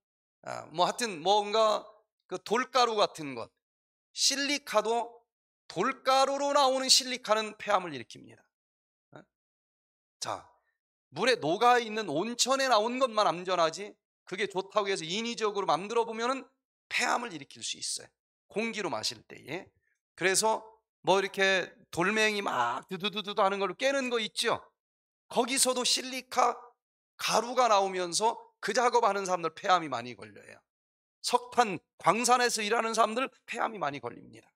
아, 뭐 하여튼 뭔가 그 돌가루 같은 것, 실리카도 돌가루로 나오는 실리카는 폐암을 일으킵니다. 예? 자, 물에 녹아 있는 온천에 나온 것만 안전하지 그게 좋다고 해서 인위적으로 만들어 보면은 폐암을 일으킬 수 있어요. 공기로 마실 때에. 그래서 뭐 이렇게 돌멩이 막 두두두두 하는 걸로 깨는 거 있죠. 거기서도 실리카 가루가 나오면서 그 작업하는 사람들 폐암이 많이 걸려요. 석탄 광산에서 일하는 사람들 폐암이 많이 걸립니다.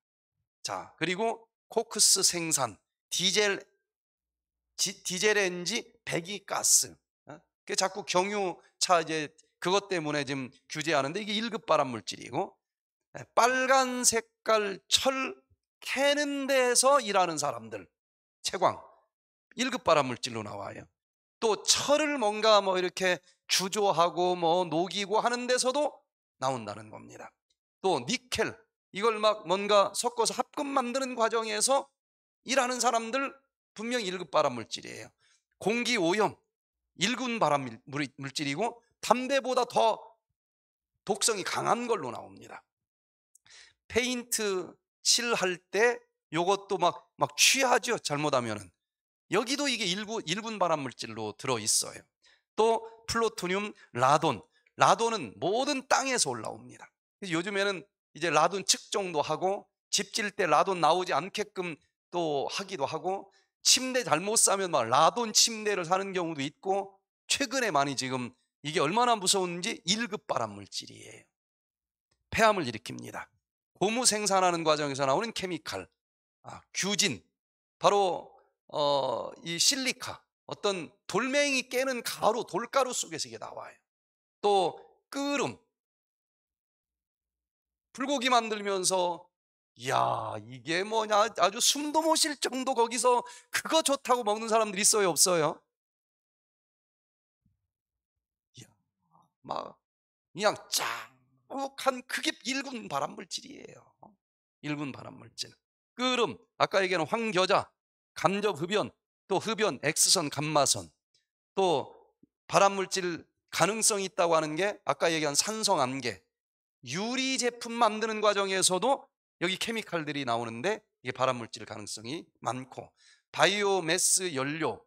자, 그리고 코크스 생산, 디젤 디젤 엔지 배기 가스. 그 자꾸 경유차 이제 그것 때문에 지금 규제하는데 이게 1급 발암물질이고 예, 빨간 색깔 철 캐는 데서 일하는 사람들 채광 1급 발암물질로 나와요 또 철을 뭔가 뭐 이렇게 주조하고 뭐 녹이고 하는 데서도 나온다는 겁니다 또 니켈 이걸 막 뭔가 섞어서 합금 만드는 과정에서 일하는 사람들 분명 1급 발암물질이에요 공기 오염 1군 발암물질이고 담배보다 더 독성이 강한 걸로 나옵니다. 페인트 칠할 때이것도 막, 막 취하죠. 잘못하면은. 여기도 이게 일부, 일분 발암 물질로 들어있어요. 또 플루토늄, 라돈. 라돈은 모든 땅에서 올라옵니다. 요즘에는 이제 라돈 측정도 하고 집질때 라돈 나오지 않게끔 또 하기도 하고 침대 잘못 사면 막 라돈 침대를 사는 경우도 있고 최근에 많이 지금 이게 얼마나 무서운지 1급 발암물질이에요. 폐암을 일으킵니다. 고무 생산하는 과정에서 나오는 케미칼, 아, 규진, 바로 어, 이 실리카, 어떤 돌멩이 깨는 가루, 돌가루 속에서 이게 나와요. 또 끓음, 불고기 만들면서 야 이게 뭐냐 아주 숨도 못 쉴 정도 거기서 그거 좋다고 먹는 사람들 있어요 없어요? 막 그냥 짱욱한 그게 일군 발암물질이에요. 일군 발암물질. 끓음, 아까 얘기한 황겨자, 간접흡연, 또 흡연, X선, 감마선, 또 발암물질 가능성이 있다고 하는 게 아까 얘기한 산성암계, 유리 제품 만드는 과정에서도 여기 케미칼들이 나오는데 이게 발암물질 가능성이 많고 바이오 메스 연료,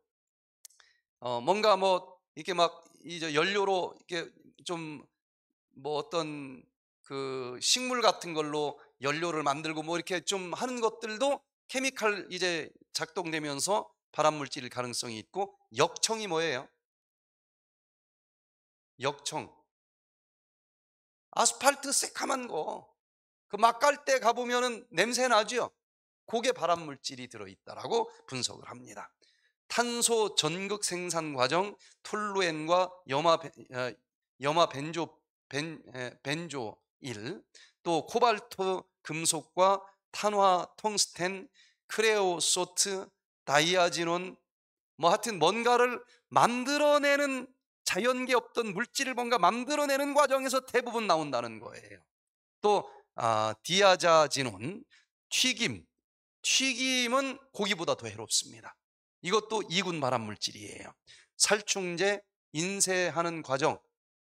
어, 뭔가 뭐 이렇게 막 이제 연료로 이렇게 좀뭐 어떤 그 식물 같은 걸로 연료를 만들고 뭐 이렇게 좀 하는 것들도 케미칼 이제 작동되면서 발암 물질일 가능성이 있고 역청이 뭐예요? 역청. 아스팔트 새카만 거. 그막깔때 가보면은 냄새 나죠? 고게 발암 물질이 들어있다라고 분석을 합니다. 탄소 전극 생산 과정, 톨루엔과 염화, 어, 염화 벤조 벤, 벤조일, 또 코발트 금속과 탄화 텅스텐, 크레오소트, 다이아진논뭐 하여튼 뭔가를 만들어내는 자연계 없던 물질을 뭔가 만들어내는 과정에서 대부분 나온다는 거예요. 또 아, 디아자진온 튀김, 튀김은 고기보다 더 해롭습니다. 이것도 이군 발암 물질이에요. 살충제, 인쇄하는 과정,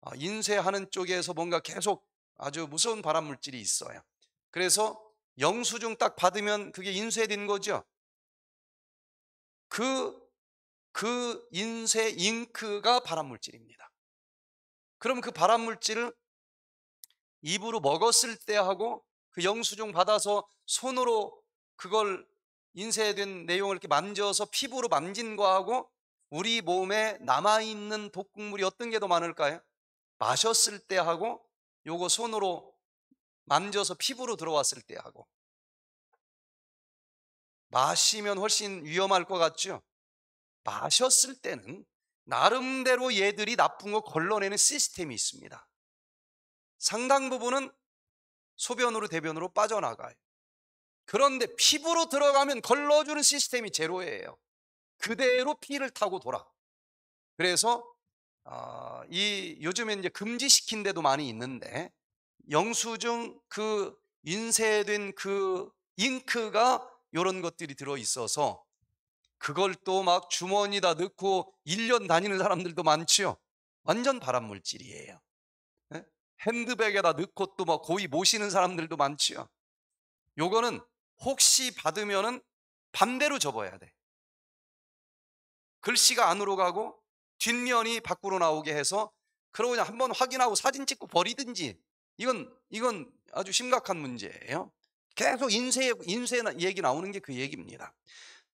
아, 인쇄하는 쪽에서 뭔가 계속 아주 무서운 발암물질이 있어요. 그래서 영수증 딱 받으면 그게 인쇄된 거죠. 그, 그 인쇄 잉크가 발암물질입니다. 그럼 그 발암물질을 입으로 먹었을 때하고 그 영수증 받아서 손으로 그걸 인쇄된 내용을 이렇게 만져서 피부로 만진 거하고 우리 몸에 남아있는 독극물이 어떤 게 더 많을까요? 마셨을 때 하고 요거 손으로 만져서 피부로 들어왔을 때 하고 마시면 훨씬 위험할 것 같죠? 마셨을 때는 나름대로 얘들이 나쁜 거 걸러내는 시스템이 있습니다. 상당 부분은 소변으로 대변으로 빠져나가요. 그런데 피부로 들어가면 걸러주는 시스템이 제로예요. 그대로 피를 타고 돌아. 그래서 어, 이 요즘에 이제 금지시킨 데도 많이 있는데 영수증 그 인쇄된 그 잉크가 이런 것들이 들어 있어서 그걸 또 막 주머니다 넣고 1년 다니는 사람들도 많지요. 완전 발암물질이에요. 예? 핸드백에다 넣고 또 막 고이 모시는 사람들도 많지요. 요거는 혹시 받으면 반대로 접어야 돼. 글씨가 안으로 가고 뒷면이 밖으로 나오게 해서 그러고 그냥 한번 확인하고 사진 찍고 버리든지 이건 이건 아주 심각한 문제예요. 계속 인쇄 인쇄 얘기 나오는 게 그 얘기입니다.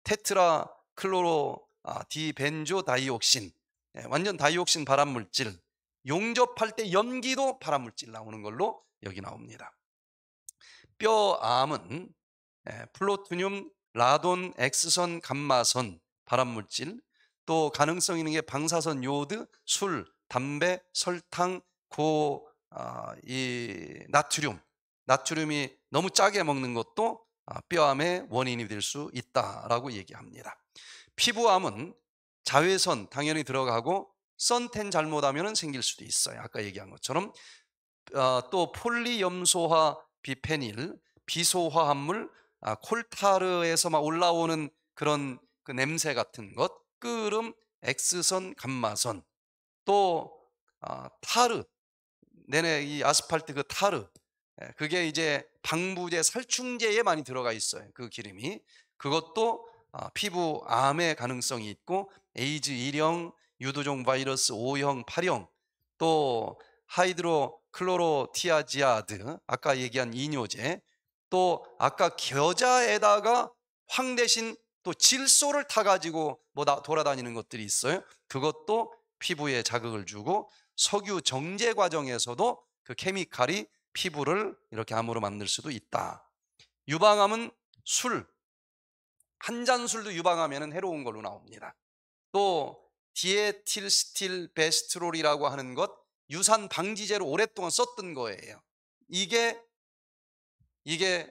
테트라 클로로 아, 디벤조 다이옥신 예, 완전 다이옥신 발암물질 용접할 때염기도 발암물질 나오는 걸로 여기 나옵니다. 뼈암은 예, 플로트늄 라돈 엑스선 감마선 발암물질 또 가능성 있는 게 방사선, 요드, 술, 담배, 설탕, 고, 아, 이 나트륨. 나트륨이 너무 짜게 먹는 것도 아, 뼈암의 원인이 될 수 있다라고 얘기합니다. 피부암은 자외선 당연히 들어가고 선텐 잘못하면 생길 수도 있어요. 아까 얘기한 것처럼 어, 또 폴리염소화 비페닐, 비소화합물, 아, 콜타르에서 막 올라오는 그런 그 냄새 같은 것, 끓음, X선, 감마선, 또 아, 타르, 내내 이 아스팔트 그 타르, 예, 그게 이제 방부제, 살충제에 많이 들어가 있어요. 그 기름이. 그것도 아, 피부 암의 가능성이 있고 에이즈 1형, 유두종 바이러스 5형, 8형, 또 하이드로 클로로티아지아드, 아까 얘기한 이뇨제, 또 아까 겨자에다가 황 대신 또 질소를 타가지고 뭐 돌아다니는 것들이 있어요. 그것도 피부에 자극을 주고 석유 정제 과정에서도 그 케미칼이 피부를 이렇게 암으로 만들 수도 있다. 유방암은 술. 한 잔 술도 유방암에는 해로운 걸로 나옵니다. 또 디에틸스틸 베스트롤이라고 하는 것 유산 방지제로 오랫동안 썼던 거예요. 이게 이게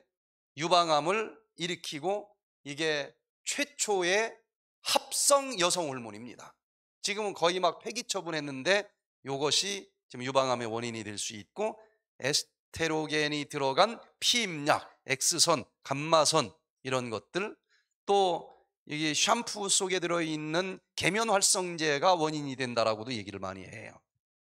유방암을 일으키고 이게 최초의 합성 여성 호르몬입니다. 지금은 거의 막 폐기 처분했는데 이것이 지금 유방암의 원인이 될 수 있고 에스테로겐이 들어간 피임약, 엑스선, 감마선 이런 것들 또 여기 샴푸 속에 들어있는 계면 활성제가 원인이 된다라고도 얘기를 많이 해요.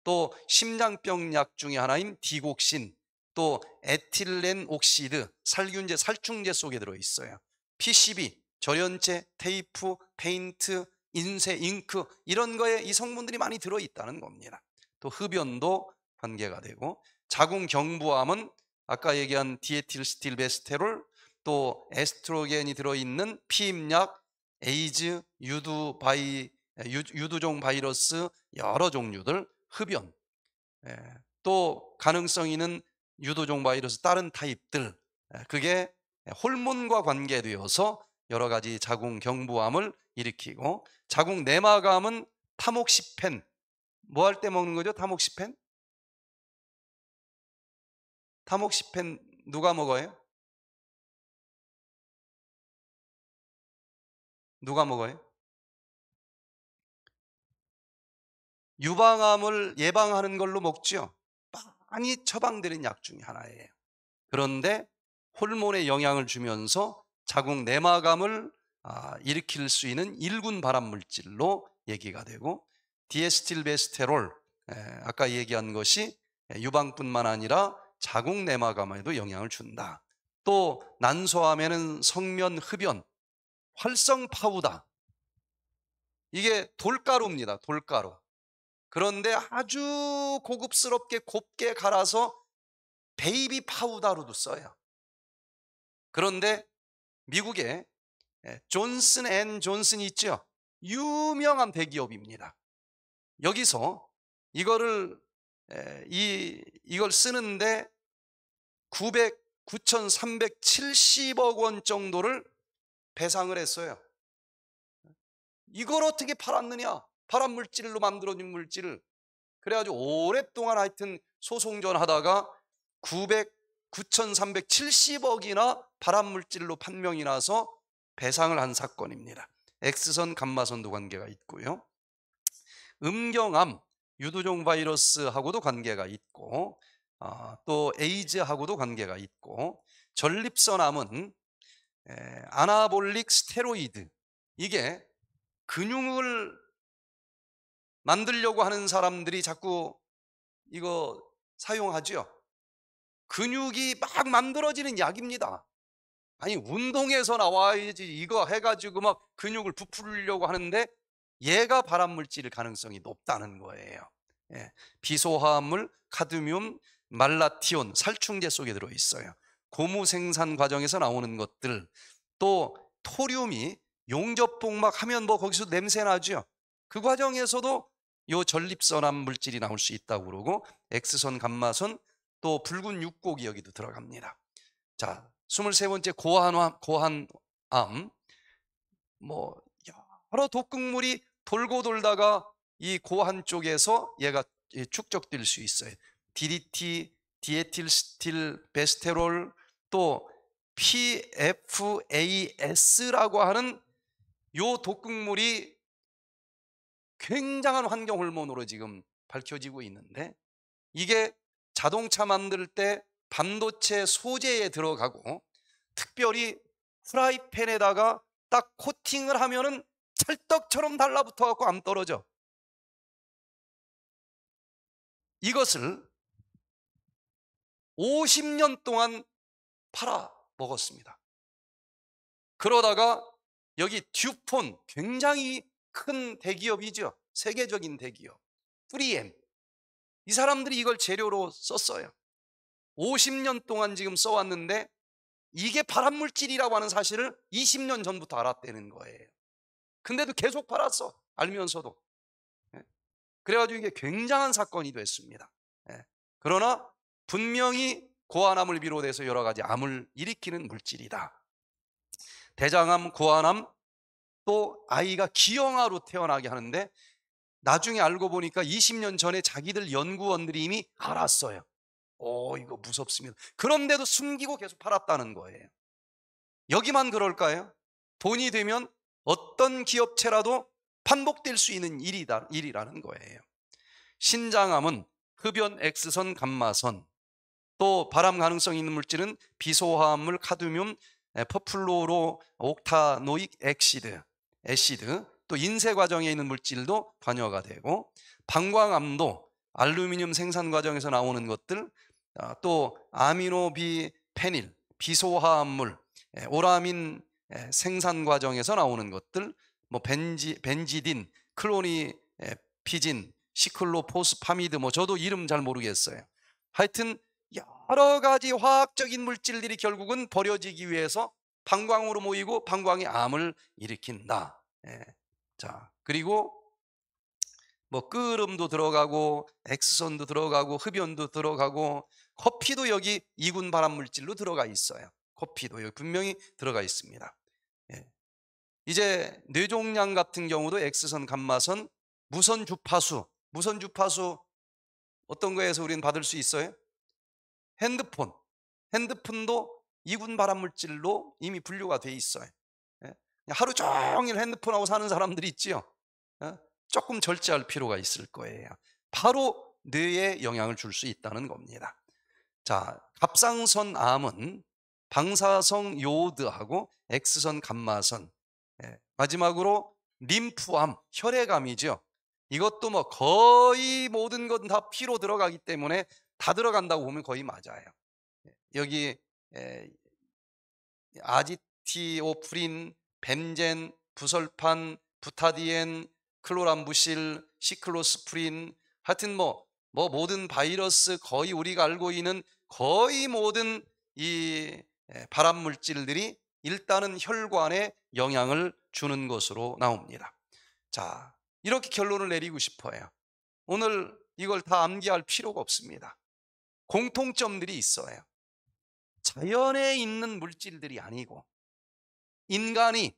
또 심장병 약 중에 하나인 디곡신, 또 에틸렌 옥시드, 살균제, 살충제 속에 들어있어요. PCB, 절연체 테이프, 페인트, 인쇄, 잉크 이런 거에 이 성분들이 많이 들어있다는 겁니다. 또 흡연도 관계가 되고 자궁 경부암은 아까 얘기한 디에틸 스틸 베스테롤 또 에스트로겐이 들어있는 피임약, 에이즈, 유두 바이 유두종 바이러스 여러 종류들 흡연 예, 또 가능성 있는 유두종 바이러스 다른 타입들 그게 호몬과 관계되어서 여러 가지 자궁 경부암을 일으키고 자궁 내막암은 타목시펜 뭐 할 때 먹는 거죠? 타목시펜? 타목시펜 누가 먹어요? 누가 먹어요? 유방암을 예방하는 걸로 먹지요. 많이 처방되는 약 중에 하나예요. 그런데 호르몬에 영향을 주면서 자궁 내막암을 아, 일으킬 수 있는 일군 발암 물질로 얘기가 되고 디에스틸베스테롤 예, 아까 얘기한 것이 유방뿐만 아니라 자궁 내막암에도 영향을 준다. 또 난소암에는 성면 흡연, 활성 파우다. 이게 돌가루입니다. 돌가루. 그런데 아주 고급스럽게 곱게 갈아서 베이비 파우다로도 써요. 그런데 미국에 예, 존슨 앤 존슨이 있죠. 유명한 대기업입니다. 여기서 이거를 예, 이 이걸 쓰는데 900 9,370억 원 정도를 배상을 했어요. 이걸 어떻게 팔았느냐? 파란 물질로 만들어진 물질을 그래가지고 오랫동안 하여튼 소송전 하다가 900 9,370억이나 발암물질로 판명이 나서 배상을 한 사건입니다. X선 감마선도 관계가 있고요. 음경암, 유두종 바이러스하고도 관계가 있고 아, 또 에이즈하고도 관계가 있고 전립선암은 아나볼릭 스테로이드 이게 근육을 만들려고 하는 사람들이 자꾸 이거 사용하죠. 근육이 막 만들어지는 약입니다. 아니 운동에서 나와야지 이거 해가지고 막 근육을 부풀리려고 하는데 얘가 발암물질일 가능성이 높다는 거예요. 예. 비소화합물, 카드뮴, 말라티온, 살충제 속에 들어있어요. 고무 생산 과정에서 나오는 것들 또 토륨이 용접복막 하면 뭐 거기서 냄새 나죠. 그 과정에서도 요 전립선암 물질이 나올 수 있다고 그러고 엑스선, 감마선, 또 붉은 육곡이 여기도 들어갑니다. 자, 23번째 고한암, 고한암. 뭐 여러 독극물이 돌고 돌다가 이 고한 쪽에서 얘가 축적될 수 있어요. DDT, 디에틸스틸, 베스테롤, 또 PFAS라고 하는 요 독극물이 굉장한 환경 호르몬으로 지금 밝혀지고 있는데 이게 자동차 만들 때 반도체 소재에 들어가고 특별히 프라이팬에다가 딱 코팅을 하면은 찰떡처럼 달라붙어 갖고 안 떨어져. 이것을 50년 동안 팔아 먹었습니다. 그러다가 여기 듀폰 굉장히 큰 대기업이죠. 세계적인 대기업. 3M. 이 사람들이 이걸 재료로 썼어요. 50년 동안 지금 써왔는데 이게 발암물질이라고 하는 사실을 20년 전부터 알았다는 거예요. 근데도 계속 팔았어. 알면서도. 예. 그래가지고 이게 굉장한 사건이 됐습니다. 예. 그러나 분명히 고환암을 비롯해서 여러 가지 암을 일으키는 물질이다. 대장암, 고환암, 또 아이가 기형아로 태어나게 하는데 나중에 알고 보니까 20년 전에 자기들 연구원들이 이미 알았어요. 오, 어, 이거 무섭습니다. 그런데도 숨기고 계속 팔았다는 거예요. 여기만 그럴까요? 돈이 되면 어떤 기업체라도 반복될 수 있는 일이다, 일이라는 거예요. 신장암은 흡연, x 선 감마선, 또 발암 가능성 있는 물질은 비소화합물, 카드뮴, 퍼플로로 옥타노익 엑시드, 에시드, 또 인쇄 과정에 있는 물질도 관여가 되고 방광암도 알루미늄 생산 과정에서 나오는 것들 아, 또 아미노비 페닐 비소화합물 오라민 생산 과정에서 나오는 것들 뭐 벤지 벤지딘 클로니 피진 시클로포스파미드 뭐 저도 이름 잘 모르겠어요. 하여튼 여러 가지 화학적인 물질들이 결국은 버려지기 위해서 방광으로 모이고 방광이 암을 일으킨다. 예. 자, 그리고 뭐 끓음도 들어가고 엑스선도 들어가고 흡연도 들어가고 커피도 여기 이군 발암 물질로 들어가 있어요. 커피도 여기 분명히 들어가 있습니다. 예. 이제 뇌종양 같은 경우도 엑스선, 감마선, 무선 주파수, 무선 주파수 어떤 거에서 우리는 받을 수 있어요? 핸드폰, 핸드폰도 이군 발암 물질로 이미 분류가 돼 있어요. 하루 종일 핸드폰하고 사는 사람들이 있지요. 어? 조금 절제할 필요가 있을 거예요. 바로 뇌에 영향을 줄 수 있다는 겁니다. 자, 갑상선 암은 방사성 요드하고 X선 감마선 예, 마지막으로 림프암, 혈액암이죠. 이것도 뭐 거의 모든 건 다 피로 들어가기 때문에 다 들어간다고 보면 거의 맞아요. 예, 여기 예, 아지티오프린 벤젠, 부설판, 부타디엔, 클로람부실, 시클로스프린 하여튼 뭐, 뭐 모든 바이러스 거의 우리가 알고 있는 거의 모든 이 발암 물질들이 일단은 혈관에 영향을 주는 것으로 나옵니다. 자, 이렇게 결론을 내리고 싶어요. 오늘 이걸 다 암기할 필요가 없습니다. 공통점들이 있어요. 자연에 있는 물질들이 아니고 인간이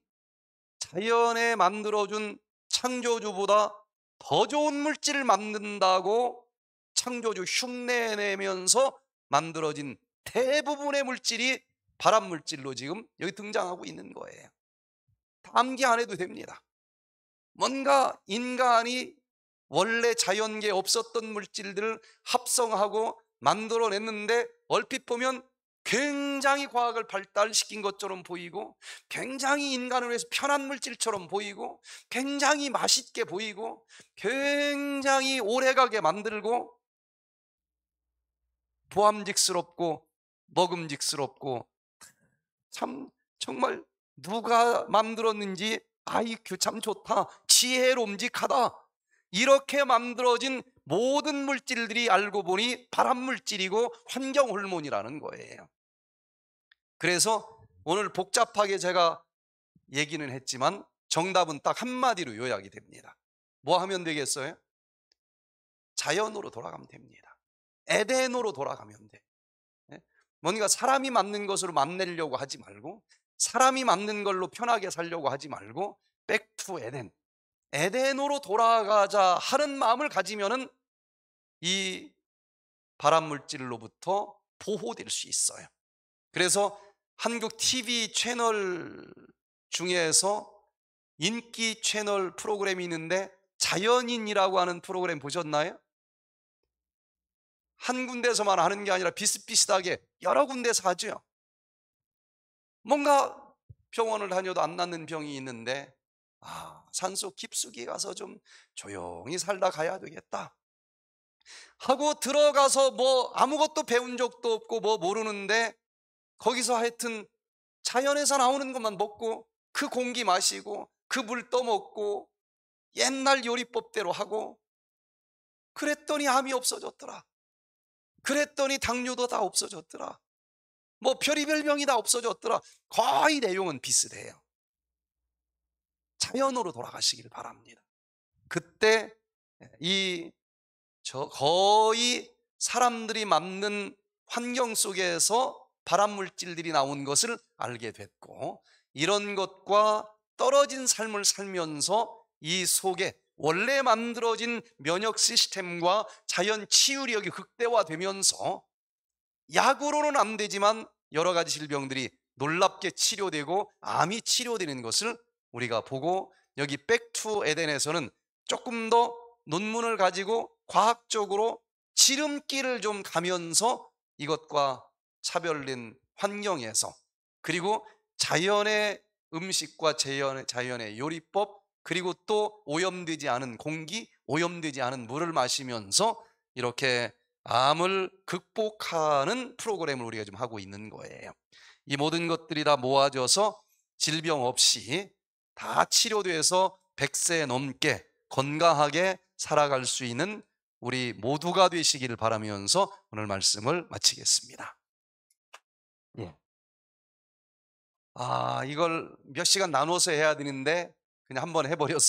자연에 만들어준 창조주보다 더 좋은 물질을 만든다고 창조주 흉내 내면서 만들어진 대부분의 물질이 발암 물질로 지금 여기 등장하고 있는 거예요. 암기 안 해도 됩니다. 뭔가 인간이 원래 자연계에 없었던 물질들을 합성하고 만들어냈는데 얼핏 보면 굉장히 과학을 발달시킨 것처럼 보이고 굉장히 인간을 위해서 편한 물질처럼 보이고 굉장히 맛있게 보이고 굉장히 오래가게 만들고 보암직스럽고 먹음직스럽고 참 정말 누가 만들었는지 아이큐 참 좋다 지혜로움직하다 이렇게 만들어진 모든 물질들이 알고 보니 발암 물질이고 환경 호르몬이라는 거예요. 그래서 오늘 복잡하게 제가 얘기는 했지만 정답은 딱 한마디로 요약이 됩니다. 뭐 하면 되겠어요? 자연으로 돌아가면 됩니다. 에덴으로 돌아가면 돼. 예? 뭔가 사람이 맞는 것으로 만내려고 하지 말고 사람이 맞는 걸로 편하게 살려고 하지 말고 백투 에덴. 에덴으로 돌아가자 하는 마음을 가지면은 이 발암 물질로부터 보호될 수 있어요. 그래서 한국 TV 채널 중에서 인기 채널 프로그램이 있는데 자연인이라고 하는 프로그램 보셨나요? 한 군데에서만 하는 게 아니라 비슷비슷하게 여러 군데서 에 하죠. 뭔가 병원을 다녀도 안 낫는 병이 있는데 아, 산속 깊숙이 가서 좀 조용히 살다 가야 되겠다. 하고 들어가서 뭐 아무것도 배운 적도 없고 뭐 모르는데 거기서 하여튼 자연에서 나오는 것만 먹고 그 공기 마시고 그 물 떠먹고 옛날 요리법대로 하고 그랬더니 암이 없어졌더라. 그랬더니 당뇨도 다 없어졌더라. 뭐 별의별 병이 다 없어졌더라. 거의 내용은 비슷해요. 자연으로 돌아가시길 바랍니다. 그때 예, 이 거의 사람들이 맞는 환경 속에서 발암물질들이 나온 것을 알게 됐고 이런 것과 떨어진 삶을 살면서 이 속에 원래 만들어진 면역 시스템과 자연 치유력이 극대화되면서 약으로는 안 되지만 여러 가지 질병들이 놀랍게 치료되고 암이 치료되는 것을 우리가 보고 여기 백투 에덴에서는 조금 더 논문을 가지고 과학적으로 지름길을 좀 가면서 이것과 차별된 환경에서 그리고 자연의 음식과 자연의, 요리법 그리고 또 오염되지 않은 공기, 오염되지 않은 물을 마시면서 이렇게 암을 극복하는 프로그램을 우리가 좀 하고 있는 거예요. 이 모든 것들이 다 모아져서 질병 없이 다 치료돼서 100세 넘게 건강하게 살아갈 수 있는 우리 모두가 되시기를 바라면서 오늘 말씀을 마치겠습니다. 예. 아, 이걸 몇 시간 나눠서 해야 되는데 그냥 한번 해버렸어요.